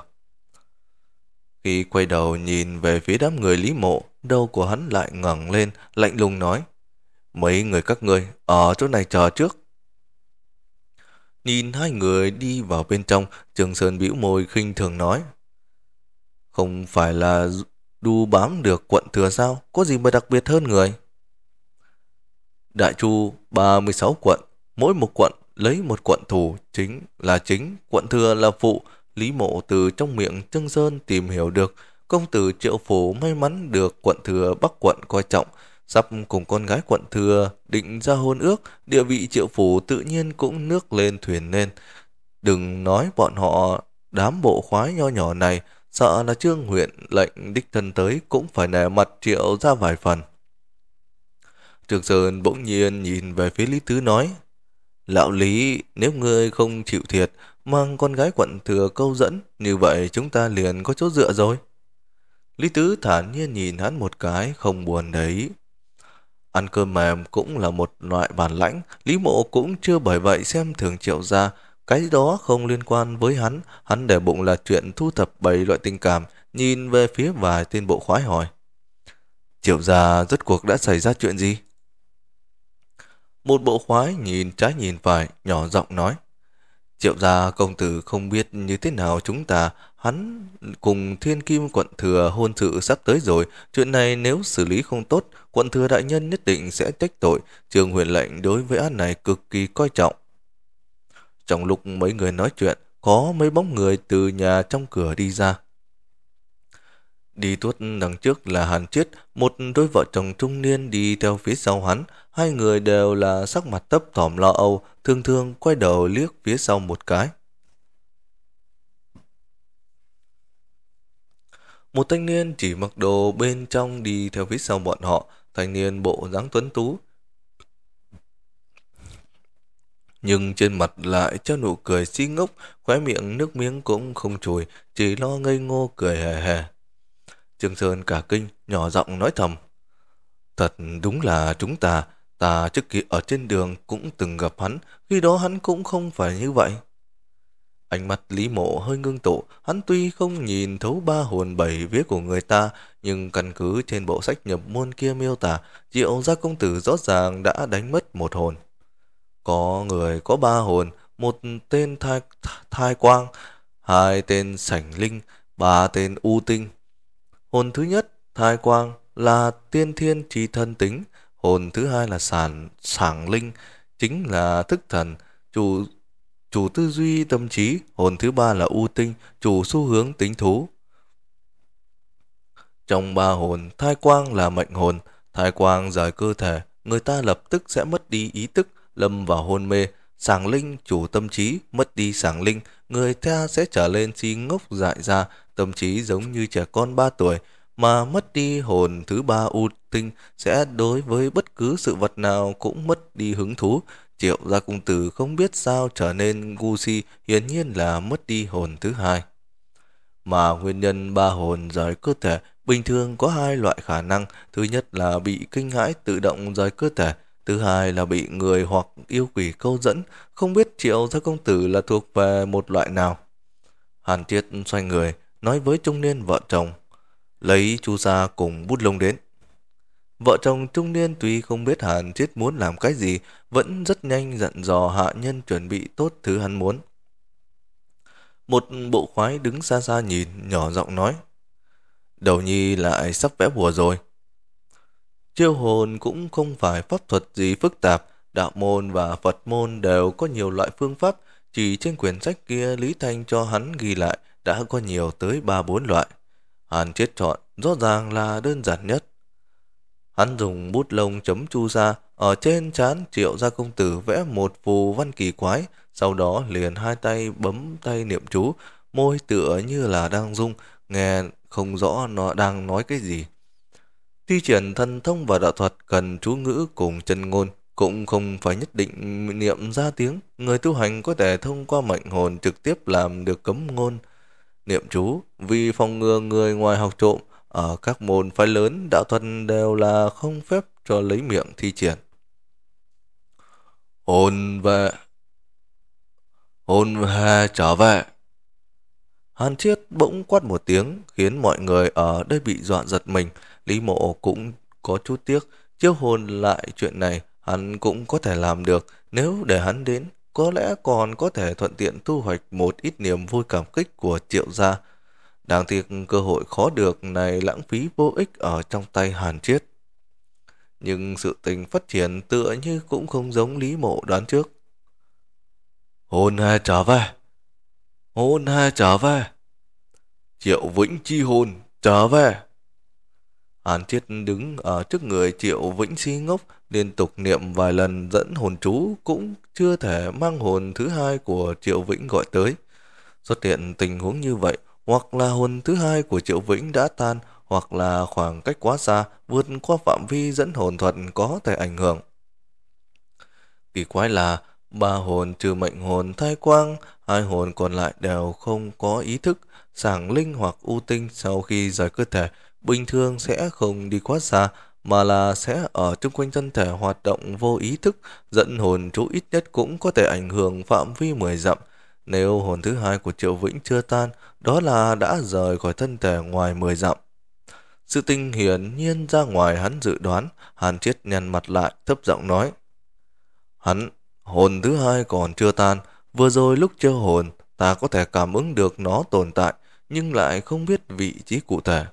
Khi quay đầu nhìn về phía đám người Lý Mộ, đầu của hắn lại ngẩng lên, lạnh lùng nói. Mấy người các ngươi ở chỗ này chờ trước. Nhìn hai người đi vào bên trong, Trường Sơn bĩu môi khinh thường nói. Không phải là đu bám được quận thừa sao, có gì mà đặc biệt hơn người. Đại Chu 36 quận, mỗi một quận lấy một quận thủ chính là chính, quận thừa là phụ, Lý Mộ từ trong miệng Trương Sơn tìm hiểu được công tử Triệu Phổ may mắn được quận thừa Bắc quận coi trọng, sắp cùng con gái quận thừa định ra hôn ước, địa vị Triệu Phổ tự nhiên cũng nước lên thuyền lên. Đừng nói bọn họ đám bộ khoái nho nhỏ này sợ là trương huyện lệnh đích thân tới cũng phải nể mặt triệu ra vài phần. Trường Sơn bỗng nhiên nhìn về phía Lý Tứ nói, Lão Lý, nếu ngươi không chịu thiệt, mang con gái quận thừa câu dẫn, như vậy chúng ta liền có chỗ dựa rồi. Lý Tứ thản nhiên nhìn hắn một cái, không buồn đấy. Ăn cơm mềm cũng là một loại bản lãnh, Lý Mộ cũng chưa bởi vậy xem thường triệu gia, cái đó không liên quan với hắn, hắn để bụng là chuyện thu thập bảy loại tình cảm, nhìn về phía vài tên bộ khoái hỏi. Triệu gia rốt cuộc đã xảy ra chuyện gì? Một bộ khoái nhìn trái nhìn phải, nhỏ giọng nói. Triệu gia công tử không biết như thế nào chúng ta, hắn cùng thiên kim quận thừa hôn sự sắp tới rồi, chuyện này nếu xử lý không tốt, quận thừa đại nhân nhất định sẽ trách tội, trường huyền lệnh đối với án này cực kỳ coi trọng. Trong lúc mấy người nói chuyện, có mấy bóng người từ nhà trong cửa đi ra. Đi tuốt đằng trước là Hàn Chiết, một đôi vợ chồng trung niên đi theo phía sau hắn, hai người đều là sắc mặt tấp thỏm lo âu, thương thương quay đầu liếc phía sau một cái. Một thanh niên chỉ mặc đồ bên trong đi theo phía sau bọn họ, thanh niên bộ dáng tuấn tú, nhưng trên mặt lại cho nụ cười xí ngốc, khóe miệng nước miếng cũng không chùi, chỉ lo ngây ngô cười hề hề. Trương Sơn cả kinh, nhỏ giọng nói thầm. Thật đúng là chúng ta, ta trước kia ở trên đường cũng từng gặp hắn, khi đó hắn cũng không phải như vậy. Ánh mắt Lý Mộ hơi ngưng tụ, hắn tuy không nhìn thấu ba hồn bảy vía của người ta, nhưng căn cứ trên bộ sách nhập môn kia miêu tả, Diệu gia công tử rõ ràng đã đánh mất một hồn. Có người có ba hồn, một tên thai, thai quang, hai tên sảnh linh, ba tên u tinh. Hồn thứ nhất, thai quang, là tiên thiên trí thân tính. Hồn thứ hai là sản, sảng linh, chính là thức thần, chủ chủ tư duy tâm trí, hồn thứ ba là u tinh, chủ xu hướng tính thú. Trong ba hồn, thai quang là mệnh hồn, thai quang rời cơ thể, người ta lập tức sẽ mất đi ý thức, lâm vào hôn mê, sàng linh chủ tâm trí, mất đi sàng linh, người ta sẽ trở lên si ngốc dại ra, tâm trí giống như trẻ con 3 tuổi, mà mất đi hồn thứ ba u tinh sẽ đối với bất cứ sự vật nào cũng mất đi hứng thú. Triệu gia cung tử không biết sao trở nên ngu si, hiển nhiên là mất đi hồn thứ hai. Mà nguyên nhân ba hồn rời cơ thể bình thường có hai loại khả năng. Thứ nhất là bị kinh hãi tự động rời cơ thể, Thứ hai là bị người hoặc yêu quỷ câu dẫn, không biết triệu gia công tử là thuộc về một loại nào. Hàn Triết xoay người, nói với trung niên vợ chồng, lấy chu sa cùng bút lông đến. Vợ chồng trung niên tuy không biết Hàn Triết muốn làm cái gì, vẫn rất nhanh dặn dò hạ nhân chuẩn bị tốt thứ hắn muốn. Một bộ khoái đứng xa xa nhìn, nhỏ giọng nói, Đầu nhi lại sắp vẽ bùa rồi, Chiêu hồn cũng không phải pháp thuật gì phức tạp, đạo môn và Phật môn đều có nhiều loại phương pháp, chỉ trên quyển sách kia Lý Thanh cho hắn ghi lại đã có nhiều tới ba bốn loại. Hắn chết chọn, rõ ràng là đơn giản nhất. Hắn dùng bút lông chấm chu ra, ở trên trán triệu gia công tử vẽ một phù văn kỳ quái, sau đó liền hai tay bấm tay niệm chú, môi tựa như là đang rung, nghe không rõ nó đang nói cái gì. Thi triển thần thông và đạo thuật cần chú ngữ cùng chân ngôn, cũng không phải nhất định niệm ra tiếng. Người tu hành có thể thông qua mệnh hồn trực tiếp làm được cấm ngôn, niệm chú, vì phòng ngừa người ngoài học trộm, ở các môn phái lớn đạo thuật đều là không phép cho lấy miệng thi triển. Hồn về Hồn về trở về Hàn Chiết bỗng quát một tiếng khiến mọi người ở đây bị dọa giật mình. Lý mộ cũng có chút tiếc, chiêu hồn lại chuyện này hắn cũng có thể làm được nếu để hắn đến có lẽ còn có thể thuận tiện thu hoạch một ít niềm vui cảm kích của triệu gia. Đáng tiếc cơ hội khó được này lãng phí vô ích ở trong tay Hàn Triết. Nhưng sự tình phát triển tựa như cũng không giống Lý Mộ đoán trước. Hôn hai trở về! Hôn hai trở về! Triệu Vĩnh chi hồn trở về! Hàn Chiết đứng ở trước người Triệu Vĩnh Si ngốc, liên tục niệm vài lần dẫn hồn chú cũng chưa thể mang hồn thứ hai của Triệu Vĩnh gọi tới. Xuất hiện tình huống như vậy, hoặc là hồn thứ hai của Triệu Vĩnh đã tan, hoặc là khoảng cách quá xa, vượt qua phạm vi dẫn hồn thuật có thể ảnh hưởng. Kỳ quái là, ba hồn trừ mệnh hồn thai quang, hai hồn còn lại đều không có ý thức, sảng linh hoặc u tinh sau khi rời cơ thể, bình thường sẽ không đi quá xa mà là sẽ ở chung quanh thân thể hoạt động vô ý thức, dẫn hồn chú ít nhất cũng có thể ảnh hưởng phạm vi 10 dặm. Nếu hồn thứ hai của Triệu Vĩnh chưa tan, đó là đã rời khỏi thân thể ngoài 10 dặm. Sự tinh hiển nhiên ra ngoài hắn dự đoán, Hàn Chiết nhăn mặt lại, thấp giọng nói. Hắn, hồn thứ hai còn chưa tan, vừa rồi lúc chưa hồn, ta có thể cảm ứng được nó tồn tại, nhưng lại không biết vị trí cụ thể.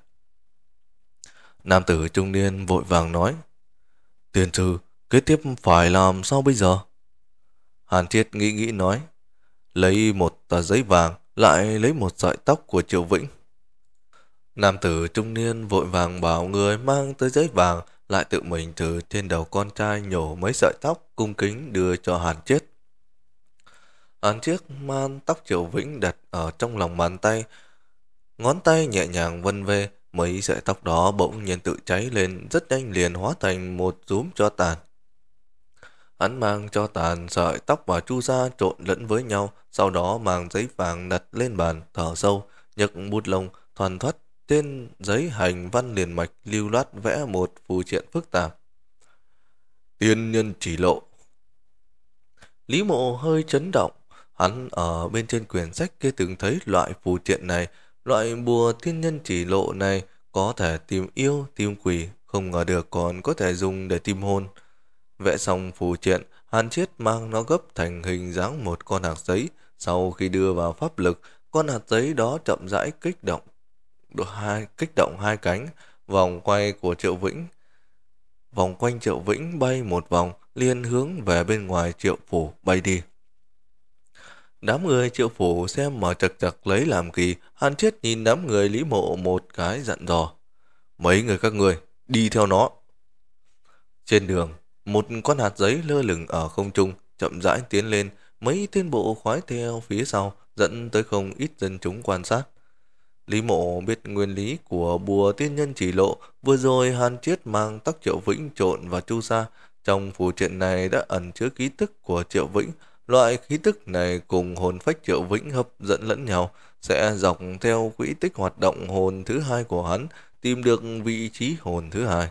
Nam tử trung niên vội vàng nói. tiền sư, kế tiếp phải làm sao bây giờ? Hàn Thiết nghĩ nghĩ nói. Lấy một tờ giấy vàng, lại lấy một sợi tóc của Triệu Vĩnh. Nam tử trung niên vội vàng bảo người mang tới giấy vàng, lại tự mình từ trên đầu con trai nhổ mấy sợi tóc cung kính đưa cho Hàn Chiết. Hàn Chiết mang tóc Triệu Vĩnh đặt ở trong lòng bàn tay, ngón tay nhẹ nhàng vân về Mấy sợi tóc đó bỗng nhiên tự cháy lên, rất nhanh liền hóa thành một rúm cho tàn. Hắn mang cho tàn sợi tóc và chu sa trộn lẫn với nhau, sau đó mang giấy vàng đặt lên bàn, thở sâu, nhấc bút lông, thoàn thoát trên giấy hành văn liền mạch lưu loát vẽ một phù triện phức tạp. Tiên nhân chỉ lộ Lý mộ hơi chấn động, hắn ở bên trên quyển sách kia từng thấy loại phù triện này Loại bùa thiên nhân chỉ lộ này có thể tìm yêu, tìm quỷ, không ngờ được còn có thể dùng để tìm hôn. Vẽ xong phù triện, Hàn Chiết mang nó gấp thành hình dáng một con hạt giấy. Sau khi đưa vào pháp lực, con hạt giấy đó chậm rãi kích động độ hai kích động hai cánh vòng quay của Triệu Vĩnh. Vòng quanh Triệu Vĩnh bay một vòng, liên hướng về bên ngoài Triệu Phủ bay đi. Đám người triệu phủ xem mà chật chật lấy làm kỳ, Hàn Chiết nhìn đám người lý mộ một cái dặn dò. Mấy người các người, đi theo nó. Trên đường, một con hạt giấy lơ lửng ở không trung, chậm rãi tiến lên, mấy thiên bộ khoái theo phía sau, dẫn tới không ít dân chúng quan sát. Lý mộ biết nguyên lý của bùa tiên nhân chỉ lộ, vừa rồi Hàn Chiết mang tắc triệu vĩnh trộn và chu sa. Trong phù triện này đã ẩn chứa ký tức của triệu vĩnh, Loại khí tức này cùng hồn phách triệu vĩnh hấp dẫn lẫn nhau, sẽ dọc theo quỹ tích hoạt động hồn thứ hai của hắn, tìm được vị trí hồn thứ hai.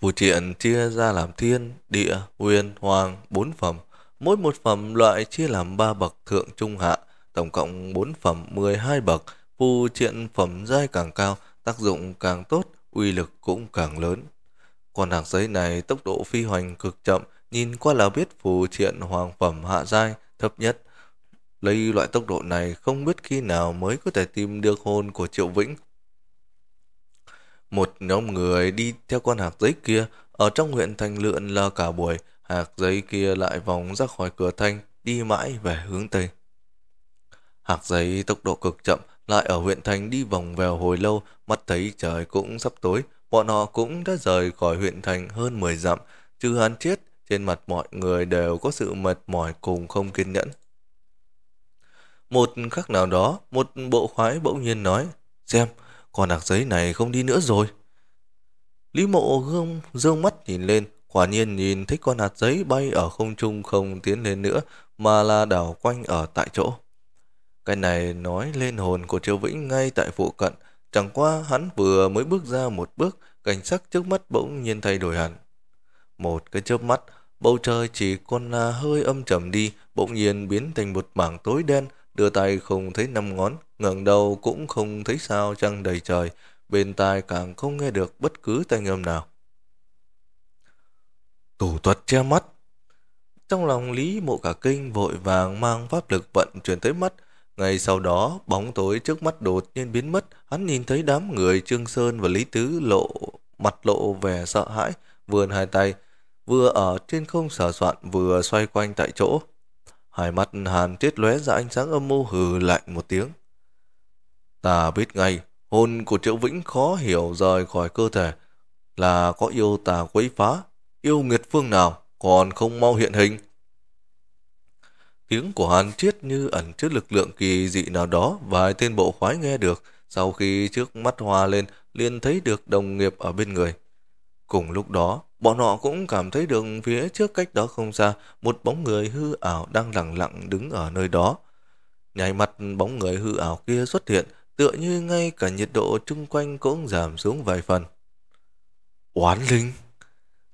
Phù triện chia ra làm thiên, địa, huyền, hoàng, bốn phẩm. Mỗi một phẩm loại chia làm ba bậc thượng trung hạ, tổng cộng bốn phẩm mười hai bậc. Phù triện phẩm giai càng cao, tác dụng càng tốt, uy lực cũng càng lớn. Còn hạc giấy này tốc độ phi hoành cực chậm, Nhìn qua là biết phù triện hoàng phẩm hạ giai thấp nhất. Lấy loại tốc độ này không biết khi nào mới có thể tìm được hồn của Triệu Vĩnh. Một nhóm người đi theo con hạc giấy kia ở trong huyện thành Lượn lờ cả buổi, hạc giấy kia lại vòng ra khỏi cửa thanh, đi mãi về hướng Tây. Hạc giấy tốc độ cực chậm, lại ở huyện thành đi vòng vèo hồi lâu, mắt thấy trời cũng sắp tối, bọn họ cũng đã rời khỏi huyện Thành hơn mười dặm, trừ hắn chết trên mặt mọi người đều có sự mệt mỏi cùng không kiên nhẫn. Một khắc nào đó, một bộ khoái bỗng nhiên nói, xem, con đặc giấy này không đi nữa rồi. Lý mộ gương dương mắt nhìn lên, quả nhiên nhìn thấy con hạt giấy bay ở không trung không tiến lên nữa mà là đảo quanh ở tại chỗ. Cái này nói lên hồn của Triều Vĩnh ngay tại phụ cận, chẳng qua hắn vừa mới bước ra một bước, cảnh sắc trước mắt bỗng nhiên thay đổi hẳn. Một cái chớp mắt, Bầu trời chỉ còn là hơi âm trầm đi, bỗng nhiên biến thành một mảng tối đen, đưa tay không thấy năm ngón, ngẩng đầu cũng không thấy sao trăng đầy trời, bên tai càng không nghe được bất cứ thanh âm nào. Thủ thuật che mắt Trong lòng Lý Mộ Cả Kinh vội vàng mang pháp lực vận chuyển tới mắt, ngay sau đó bóng tối trước mắt đột nhiên biến mất, hắn nhìn thấy đám người Trương Sơn và Lý Tứ lộ mặt lộ vẻ sợ hãi, vươn hai tay, vừa ở trên không sở soạn vừa xoay quanh tại chỗ. Hai mắt hàn tiết lóe ra ánh sáng âm mưu hừ lạnh một tiếng. Ta biết ngay, hồn của Triệu Vĩnh khó hiểu rời khỏi cơ thể là có yêu tà quấy phá, yêu nghiệt phương nào còn không mau hiện hình. Tiếng của Hàn Triết như ẩn trước lực lượng kỳ dị nào đó vài tên bộ khoái nghe được sau khi trước mắt hoa lên liền thấy được đồng nghiệp ở bên người. Cùng lúc đó, Bọn họ cũng cảm thấy được phía trước cách đó không xa, một bóng người hư ảo đang lặng lặng đứng ở nơi đó. Nhảy mặt bóng người hư ảo kia xuất hiện, tựa như ngay cả nhiệt độ chung quanh cũng giảm xuống vài phần. Oán linh!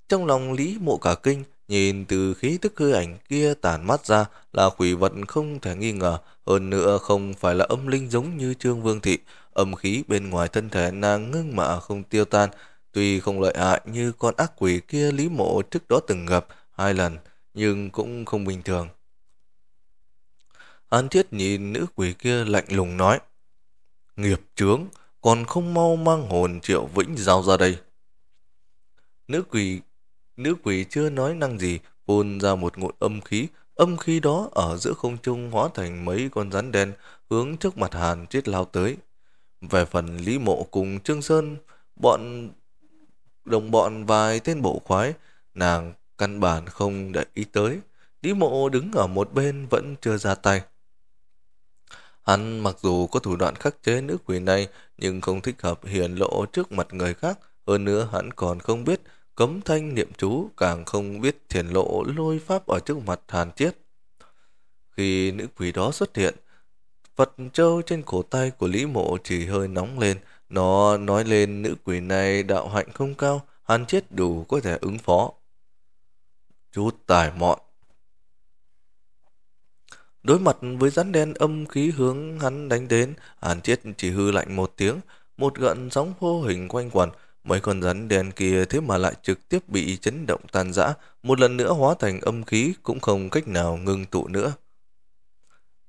Trong lòng Lý Mộ cả kinh, nhìn từ khí tức hư ảnh kia tản mắt ra là quỷ vật không thể nghi ngờ, hơn nữa không phải là âm linh giống như Trương Vương Thị, âm khí bên ngoài thân thể nàng ngưng mà không tiêu tan, Tuy không lợi hại như con ác quỷ kia Lý Mộ trước đó từng gặp hai lần, nhưng cũng không bình thường. An Thiết nhìn nữ quỷ kia lạnh lùng nói, Nghiệp trướng, còn không mau mang hồn triệu vĩnh giao ra đây. Nữ quỷ nữ quỷ chưa nói năng gì, phun ra một ngụm âm khí, âm khí đó ở giữa không trung hóa thành mấy con rắn đen hướng trước mặt Hàn chết lao tới. Về phần Lý Mộ cùng Trương Sơn, bọn đồng bọn vài tên bộ khoái, nàng căn bản không để ý tới. Lý mộ đứng ở một bên vẫn chưa ra tay. Hắn mặc dù có thủ đoạn khắc chế nữ quỷ này nhưng không thích hợp hiển lộ trước mặt người khác. Hơn nữa hắn còn không biết cấm thanh niệm chú càng không biết thiền lộ lôi pháp ở trước mặt hàn chiết. Khi nữ quỷ đó xuất hiện, Phật trâu trên cổ tay của Lý Mộ chỉ hơi nóng lên, nó nói lên nữ quỷ này đạo hạnh không cao, hắn chết đủ có thể ứng phó. Chút tài mọn. Đối mặt với rắn đen âm khí hướng hắn đánh đến, hàn chết chỉ hư lạnh một tiếng, một gợn sóng vô hình quanh quẩn, mấy con rắn đen kia thế mà lại trực tiếp bị chấn động tan rã, một lần nữa hóa thành âm khí cũng không cách nào ngưng tụ nữa.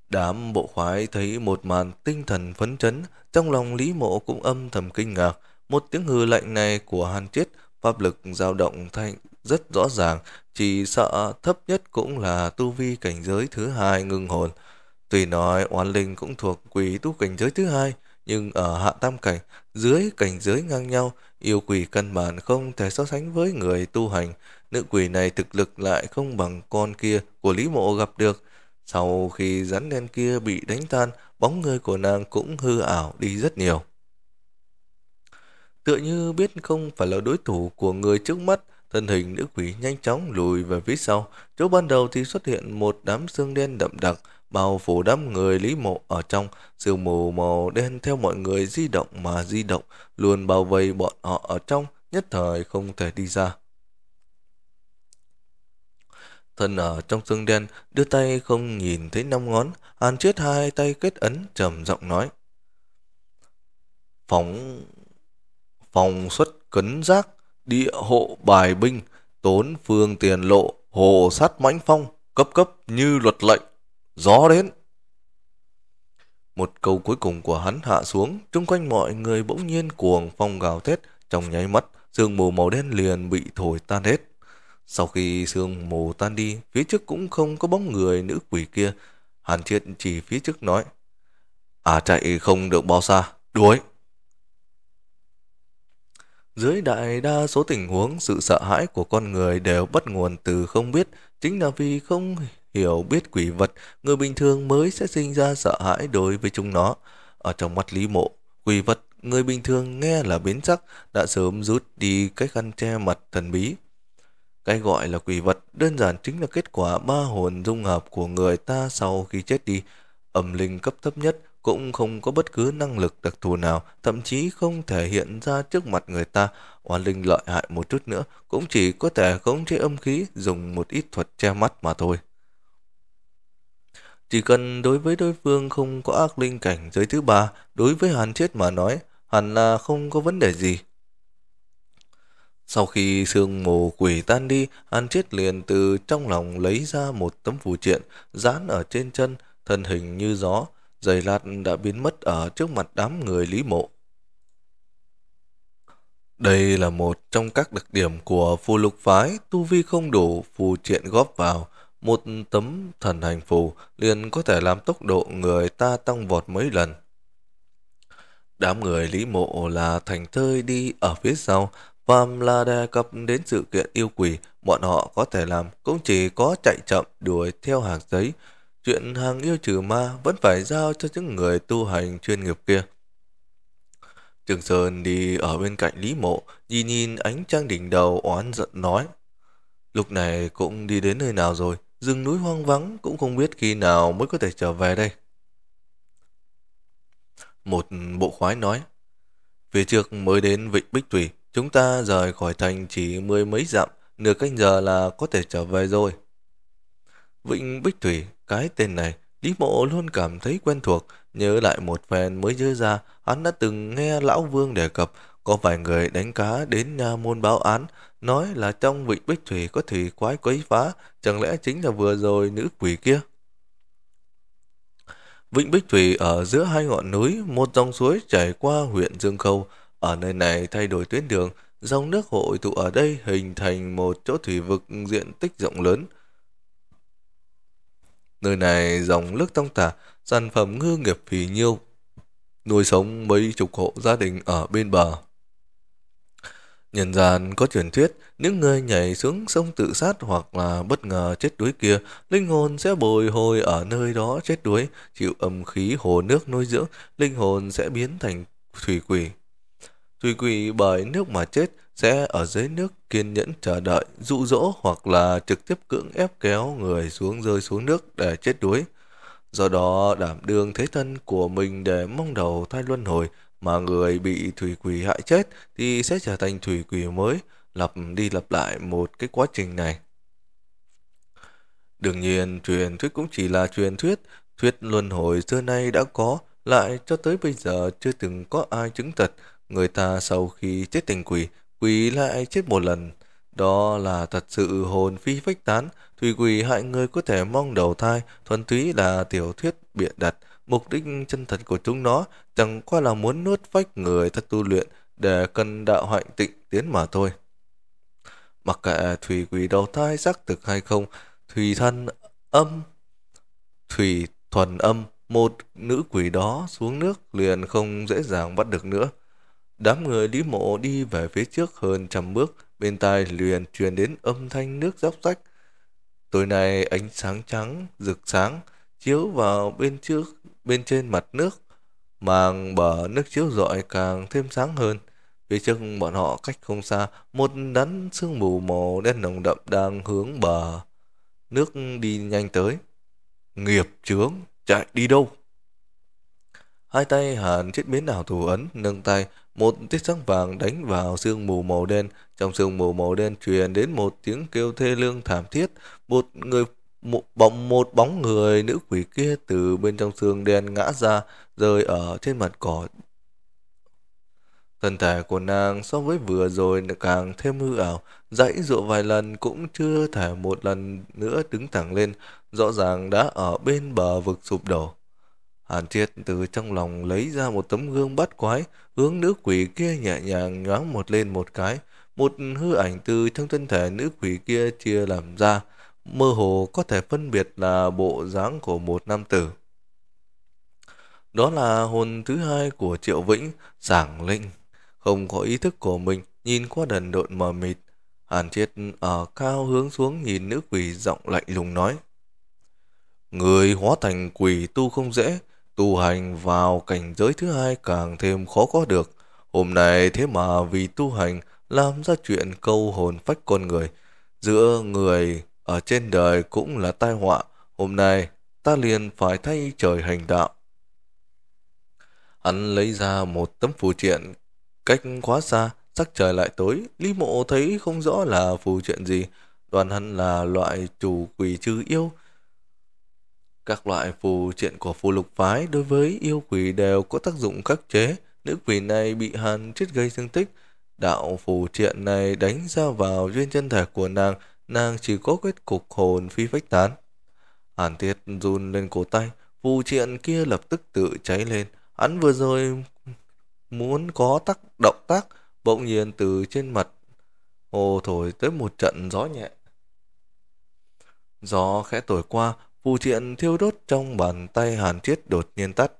Đám bộ khoái thấy một màn tinh thần phấn chấn, trong lòng Lý Mộ cũng âm thầm kinh ngạc. Một tiếng hư lạnh này của Hàn Chiết, pháp lực dao động thành rất rõ ràng, chỉ sợ thấp nhất cũng là tu vi cảnh giới thứ hai ngưng hồn. tùy nói oán linh cũng thuộc quỷ tu cảnh giới thứ hai, nhưng ở hạ tam cảnh, dưới cảnh giới ngang nhau, yêu quỷ căn bản không thể so sánh với người tu hành. Nữ quỷ này thực lực lại không bằng con kia của Lý Mộ gặp được, sau khi rắn đen kia bị đánh tan, bóng người của nàng cũng hư ảo đi rất nhiều. Tựa như biết không phải là đối thủ của người trước mắt, thân hình nữ quỷ nhanh chóng lùi về phía sau. Chỗ ban đầu thì xuất hiện một đám xương đen đậm đặc, bao phủ đám người lý mộ ở trong. Sương mù màu đen theo mọi người di động mà di động, luôn bao vây bọn họ ở trong, nhất thời không thể đi ra. Thân ở trong xương đen, đưa tay không nhìn thấy năm ngón, Hàn chết hai tay kết ấn trầm giọng nói. Phóng phòng xuất cấn giác, địa hộ bài binh, tốn phương tiền lộ, hồ sát mãnh phong, cấp cấp như luật lệnh, gió đến. Một câu cuối cùng của hắn hạ xuống, chung quanh mọi người bỗng nhiên cuồng phong gào thét, trong nháy mắt, sương mù màu đen liền bị thổi tan hết. Sau khi sương mù tan đi, phía trước cũng không có bóng người nữ quỷ kia. Hàn Triệt chỉ phía trước nói. À chạy không được bao xa, đuổi. Dưới đại đa số tình huống, sự sợ hãi của con người đều bắt nguồn từ không biết. Chính là vì không hiểu biết quỷ vật, người bình thường mới sẽ sinh ra sợ hãi đối với chúng nó. Ở trong mắt Lý Mộ, quỷ vật người bình thường nghe là biến sắc đã sớm rút đi cái khăn che mặt thần bí. Cái gọi là quỷ vật đơn giản chính là kết quả ba hồn dung hợp của người ta sau khi chết đi. Âm linh cấp thấp nhất cũng không có bất cứ năng lực đặc thù nào, thậm chí không thể hiện ra trước mặt người ta. Oan linh lợi hại một chút nữa, cũng chỉ có thể khống chế âm khí dùng một ít thuật che mắt mà thôi. Chỉ cần đối với đối phương không có ác linh cảnh giới thứ ba, đối với Hàn Chết mà nói, hẳn là không có vấn đề gì. Sau khi sương mù quỷ tan đi, an chết liền từ trong lòng lấy ra một tấm phù triện, dán ở trên chân, thân hình như gió, giày lạt đã biến mất ở trước mặt đám người lý mộ. Đây là một trong các đặc điểm của phù lục phái, tu vi không đủ, phù triện góp vào, một tấm thần hành phù liền có thể làm tốc độ người ta tăng vọt mấy lần. Đám người lý mộ là thành thơi đi ở phía sau, Phàm là đề cập đến sự kiện yêu quỷ, bọn họ có thể làm cũng chỉ có chạy chậm đuổi theo hàng giấy. Chuyện hàng yêu trừ ma vẫn phải giao cho những người tu hành chuyên nghiệp kia. Trường Sơn đi ở bên cạnh Lý Mộ, nhìn nhìn ánh trăng đỉnh đầu oán giận nói. Lúc này cũng đi đến nơi nào rồi, rừng núi hoang vắng cũng không biết khi nào mới có thể trở về đây. Một bộ khoái nói, phía trước mới đến Vịnh Bích Thủy, Chúng ta rời khỏi thành chỉ mười mấy dặm, nửa canh giờ là có thể trở về rồi. Vịnh Bích Thủy, cái tên này, Lý Mộ luôn cảm thấy quen thuộc, nhớ lại một phen mới nhớ ra, hắn đã từng nghe Lão Vương đề cập, có vài người đánh cá đến nhà môn báo án, nói là trong vịnh Bích Thủy có thủy quái quấy phá, chẳng lẽ chính là vừa rồi nữ quỷ kia? Vịnh Bích Thủy ở giữa hai ngọn núi, một dòng suối chảy qua huyện Dương Khâu, ở nơi này thay đổi tuyến đường, dòng nước hội tụ ở đây hình thành một chỗ thủy vực diện tích rộng lớn. Nơi này dòng nước tông tả, sản phẩm ngư nghiệp phì nhiêu, nuôi sống mấy chục hộ gia đình ở bên bờ. Nhân gian có truyền thuyết, những người nhảy xuống sông tự sát hoặc là bất ngờ chết đuối kia, linh hồn sẽ bồi hồi ở nơi đó chết đuối, chịu âm khí hồ nước nuôi dưỡng, linh hồn sẽ biến thành thủy quỷ. Thủy quỷ bởi nước mà chết sẽ ở dưới nước kiên nhẫn chờ đợi, dụ dỗ hoặc là trực tiếp cưỡng ép kéo người xuống rơi xuống nước để chết đuối. Do đó đảm đương thế thân của mình để mong đầu thai luân hồi mà người bị thủy quỷ hại chết thì sẽ trở thành thủy quỷ mới, lặp đi lặp lại một cái quá trình này. Đương nhiên, truyền thuyết cũng chỉ là truyền thuyết, thuyết luân hồi xưa nay đã có, lại cho tới bây giờ chưa từng có ai chứng thật, Người ta sau khi chết tình quỷ, quỷ lại chết một lần. Đó là thật sự hồn phi phách tán, thủy quỷ hại người có thể mong đầu thai, thuần túy là tiểu thuyết biện đặt. Mục đích chân thật của chúng nó chẳng qua là muốn nuốt phách người thật tu luyện để cần đạo hạnh tịnh tiến mà thôi. Mặc kệ thủy quỷ đầu thai xác thực hay không, thủy thân âm, thủy thuần âm, một nữ quỷ đó xuống nước liền không dễ dàng bắt được nữa. Đám người Lý Mộ đi về phía trước hơn trăm bước, bên tai liền truyền đến âm thanh nước róc rách. Tối nay ánh sáng trắng, rực sáng, chiếu vào bên trước, bên trên mặt nước, màng bờ nước chiếu rọi càng thêm sáng hơn. Phía trước bọn họ cách không xa, một đắn sương mù màu đen nồng đậm đang hướng bờ nước đi nhanh tới. Nghiệp chướng, chạy đi đâu? Hai tay hàn chết biến đảo thủ ấn, nâng tay, một tia sáng vàng đánh vào sương mù màu đen, trong sương mù màu đen truyền đến một tiếng kêu thê lương thảm thiết, một người một bóng một bóng người nữ quỷ kia từ bên trong sương đen ngã ra, rơi ở trên mặt cỏ. Thân thể của nàng so với vừa rồi càng thêm hư ảo, dãy dụa vài lần cũng chưa thể một lần nữa đứng thẳng lên, rõ ràng đã ở bên bờ vực sụp đổ. Hàn Triệt từ trong lòng lấy ra một tấm gương bắt quái, hướng nữ quỷ kia nhẹ nhàng nhoáng một lên một cái. Một hư ảnh từ trong thân thể nữ quỷ kia chia làm ra, mơ hồ có thể phân biệt là bộ dáng của một nam tử. Đó là hồn thứ hai của Triệu Vĩnh, Giảng Linh. Không có ý thức của mình, nhìn qua đần độn mờ mịt. Hàn Triệt ở cao hướng xuống nhìn nữ quỷ giọng lạnh lùng nói. Người hóa thành quỷ tu không dễ, tu hành vào cảnh giới thứ hai càng thêm khó có được. Hôm nay thế mà vì tu hành làm ra chuyện câu hồn phách con người. Giữa người ở trên đời cũng là tai họa. Hôm nay ta liền phải thay trời hành đạo. Hắn lấy ra một tấm phù triện cách quá xa, sắc trời lại tối. Lý mộ thấy không rõ là phù triện gì. Đoàn hắn là loại chủ quỷ chư yêu, các loại phù triện của phù lục phái đối với yêu quỷ đều có tác dụng khắc chế. Nữ quỷ này bị hàn chết gây thương tích. Đạo phù triện này đánh ra vào duyên chân thể của nàng, nàng chỉ có kết cục hồn phi phách tán. Hàn Tiết run lên cổ tay, phù triện kia lập tức tự cháy lên. Hắn vừa rồi muốn có tác động tác, bỗng nhiên từ trên mặt hồ thổi tới một trận gió nhẹ. Gió khẽ thổi qua, Phù triện thiêu đốt trong bàn tay Hàn Chiết đột nhiên tắt.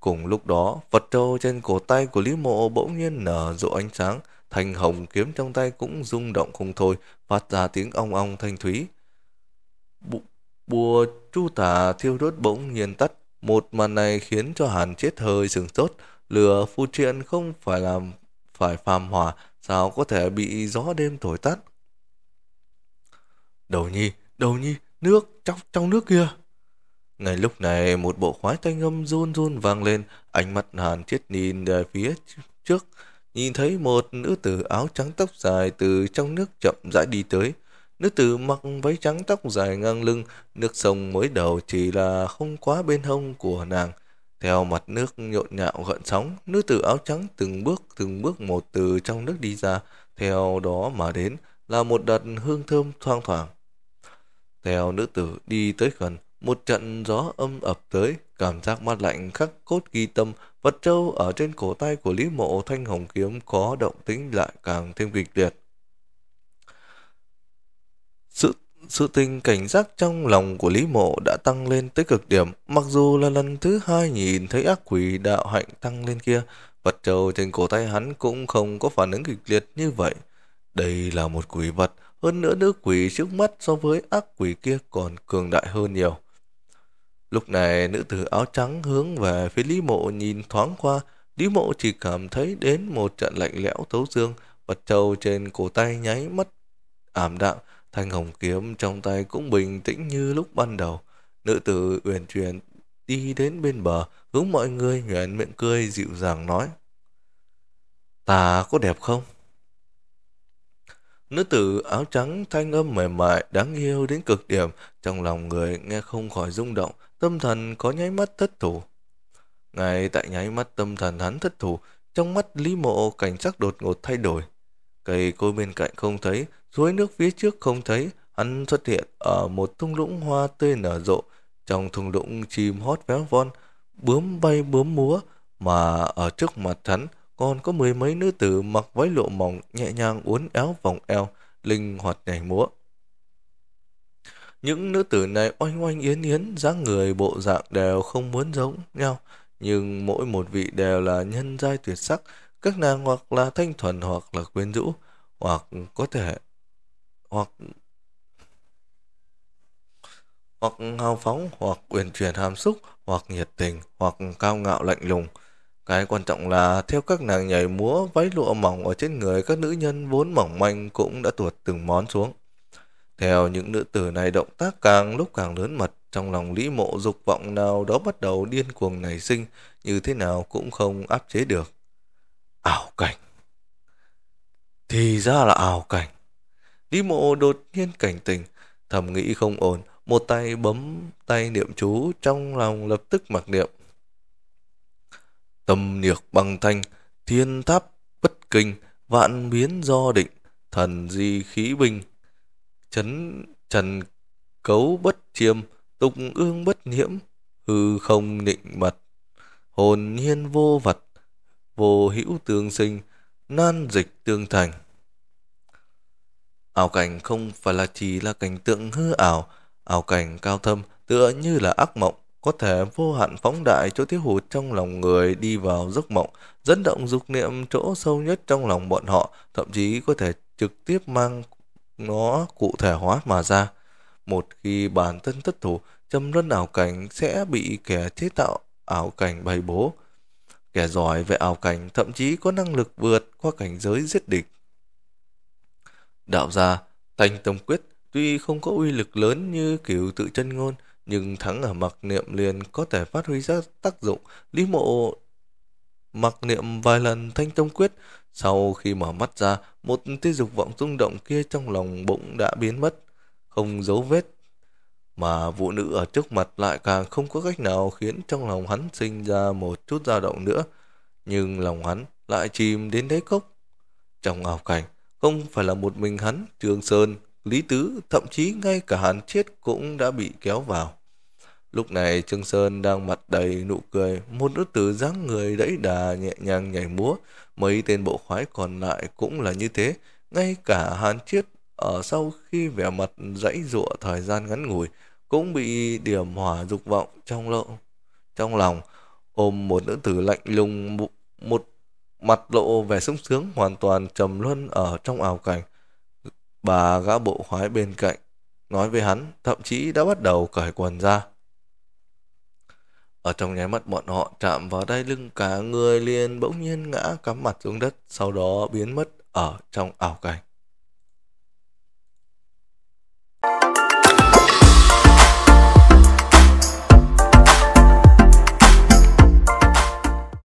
Cùng lúc đó, vật trâu trên cổ tay của Lý Mộ bỗng nhiên nở rộ ánh sáng, thanh hồng kiếm trong tay cũng rung động không thôi, phát ra tiếng ong ong thanh thúy. Bu bùa chu tả thiêu đốt bỗng nhiên tắt, một màn này khiến cho Hàn Chiết hơi sừng sốt, lửa phù triện không phải làm phải phàm hỏa, sao có thể bị gió đêm thổi tắt. Đầu nhi, đầu nhi, nước, trong, trong nước kia. Ngay lúc này, một bộ khoái thanh âm run run vang lên, ánh mắt Hàn Triết nhìn về phía trước, nhìn thấy một nữ tử áo trắng tóc dài từ trong nước chậm rãi đi tới. Nữ tử mặc váy trắng tóc dài ngang lưng, nước sông mới đầu chỉ là không quá bên hông của nàng. Theo mặt nước nhộn nhạo gợn sóng, nữ tử áo trắng từng bước từng bước một từ trong nước đi ra, theo đó mà đến là một đợt hương thơm thoang thoảng. Theo nữ tử đi tới gần, một trận gió âm ập tới, cảm giác mát lạnh khắc cốt ghi tâm, vật trâu ở trên cổ tay của Lý Mộ Thanh Hồng Kiếm có động tính lại càng thêm kịch liệt. Sự sự tình cảnh giác trong lòng của Lý Mộ đã tăng lên tới cực điểm, mặc dù là lần thứ hai nhìn thấy ác quỷ đạo hạnh tăng lên kia, vật trâu trên cổ tay hắn cũng không có phản ứng kịch liệt như vậy. Đây là một quỷ vật, hơn nữa nữ quỷ trước mắt so với ác quỷ kia còn cường đại hơn nhiều. Lúc này nữ tử áo trắng hướng về phía Lý Mộ nhìn thoáng qua. Lý Mộ chỉ cảm thấy đến một trận lạnh lẽo thấu xương. Bật trâu trên cổ tay nháy mắt ảm đạm. Thanh hồng kiếm trong tay cũng bình tĩnh như lúc ban đầu. Nữ tử uyển chuyển đi đến bên bờ, hướng mọi người nhuền miệng cười dịu dàng nói. Ta có đẹp không? Nữ tử áo trắng thanh âm mềm mại đáng yêu đến cực điểm, trong lòng người nghe không khỏi rung động, tâm thần có nháy mắt thất thủ. Ngay tại nháy mắt tâm thần hắn thất thủ, trong mắt Lý Mộ cảnh sắc đột ngột thay đổi. Cây cối bên cạnh không thấy, suối nước phía trước không thấy, hắn xuất hiện ở một thung lũng hoa tươi nở rộ, trong thung lũng chim hót véo von, bướm bay bướm múa, mà ở trước mặt hắn còn có mười mấy nữ tử mặc váy lụa mỏng nhẹ nhàng uốn éo vòng eo, linh hoạt nhảy múa. Những nữ tử này oanh oanh yến yến, dáng người bộ dạng đều không muốn giống nhau, nhưng mỗi một vị đều là nhân giai tuyệt sắc, các nàng hoặc là thanh thuần hoặc là quyến rũ, hoặc có thể hoặc hoặc hào phóng, hoặc quyền truyền hàm xúc, hoặc nhiệt tình, hoặc cao ngạo lạnh lùng. Cái quan trọng là theo các nàng nhảy múa, váy lụa mỏng ở trên người các nữ nhân vốn mỏng manh cũng đã tuột từng món xuống. Theo những nữ tử này động tác càng lúc càng lớn mật, trong lòng Lý Mộ dục vọng nào đó bắt đầu điên cuồng nảy sinh, như thế nào cũng không áp chế được. Ảo cảnh. Thì ra là ảo cảnh. Lý Mộ đột nhiên cảnh tỉnh, thầm nghĩ không ổn, một tay bấm tay niệm chú trong lòng lập tức mặc niệm Tâm niược bằng thanh, thiên tháp bất kinh, vạn biến do định, thần di khí binh. Chấn trần cấu bất chiêm, tục ương bất nhiễm, hư không định mật. Hồn nhiên vô vật, vô hữu tương sinh, nan dịch tương thành. Ảo cảnh không phải là chỉ là cảnh tượng hư ảo, ảo cảnh cao thâm tựa như là ác mộng, có thể vô hạn phóng đại chỗ thiếu hụt trong lòng người đi vào giấc mộng, dẫn động dục niệm chỗ sâu nhất trong lòng bọn họ, thậm chí có thể trực tiếp mang nó cụ thể hóa mà ra. Một khi bản thân thất thủ, châm luân ảo cảnh sẽ bị kẻ chế tạo ảo cảnh bày bố. Kẻ giỏi về ảo cảnh thậm chí có năng lực vượt qua cảnh giới giết địch. Đạo gia, thành tâm quyết, tuy không có uy lực lớn như kiểu tự chân ngôn, nhưng thắng ở mặc niệm liền có thể phát huy ra tác dụng. Lý mộ mặc niệm vài lần thanh tâm quyết, sau khi mở mắt ra, một tia dục vọng rung động kia trong lòng bụng đã biến mất, không dấu vết. Mà vụ nữ ở trước mặt lại càng không có cách nào khiến trong lòng hắn sinh ra một chút dao động nữa, nhưng lòng hắn lại chìm đến đáy cốc. Trong ảo cảnh, không phải là một mình hắn, trường Sơn, Lý Tứ, thậm chí ngay cả hắn chết cũng đã bị kéo vào. Lúc này Trương Sơn đang mặt đầy nụ cười, một nữ tử dáng người đẫy đà nhẹ nhàng nhảy múa, mấy tên bộ khoái còn lại cũng là như thế, ngay cả Hàn Chiết ở sau khi vẻ mặt dãy dụa thời gian ngắn ngủi cũng bị điểm hỏa dục vọng trong lộ trong lòng ôm một nữ tử lạnh lùng một mặt lộ vẻ sung sướng hoàn toàn trầm luân ở trong ảo cảnh bà gã bộ khoái bên cạnh nói với hắn thậm chí đã bắt đầu cởi quần ra ở trong nháy mắt bọn họ chạm vào đai lưng cả người liền bỗng nhiên ngã cắm mặt xuống đất, sau đó biến mất ở trong ảo cảnh.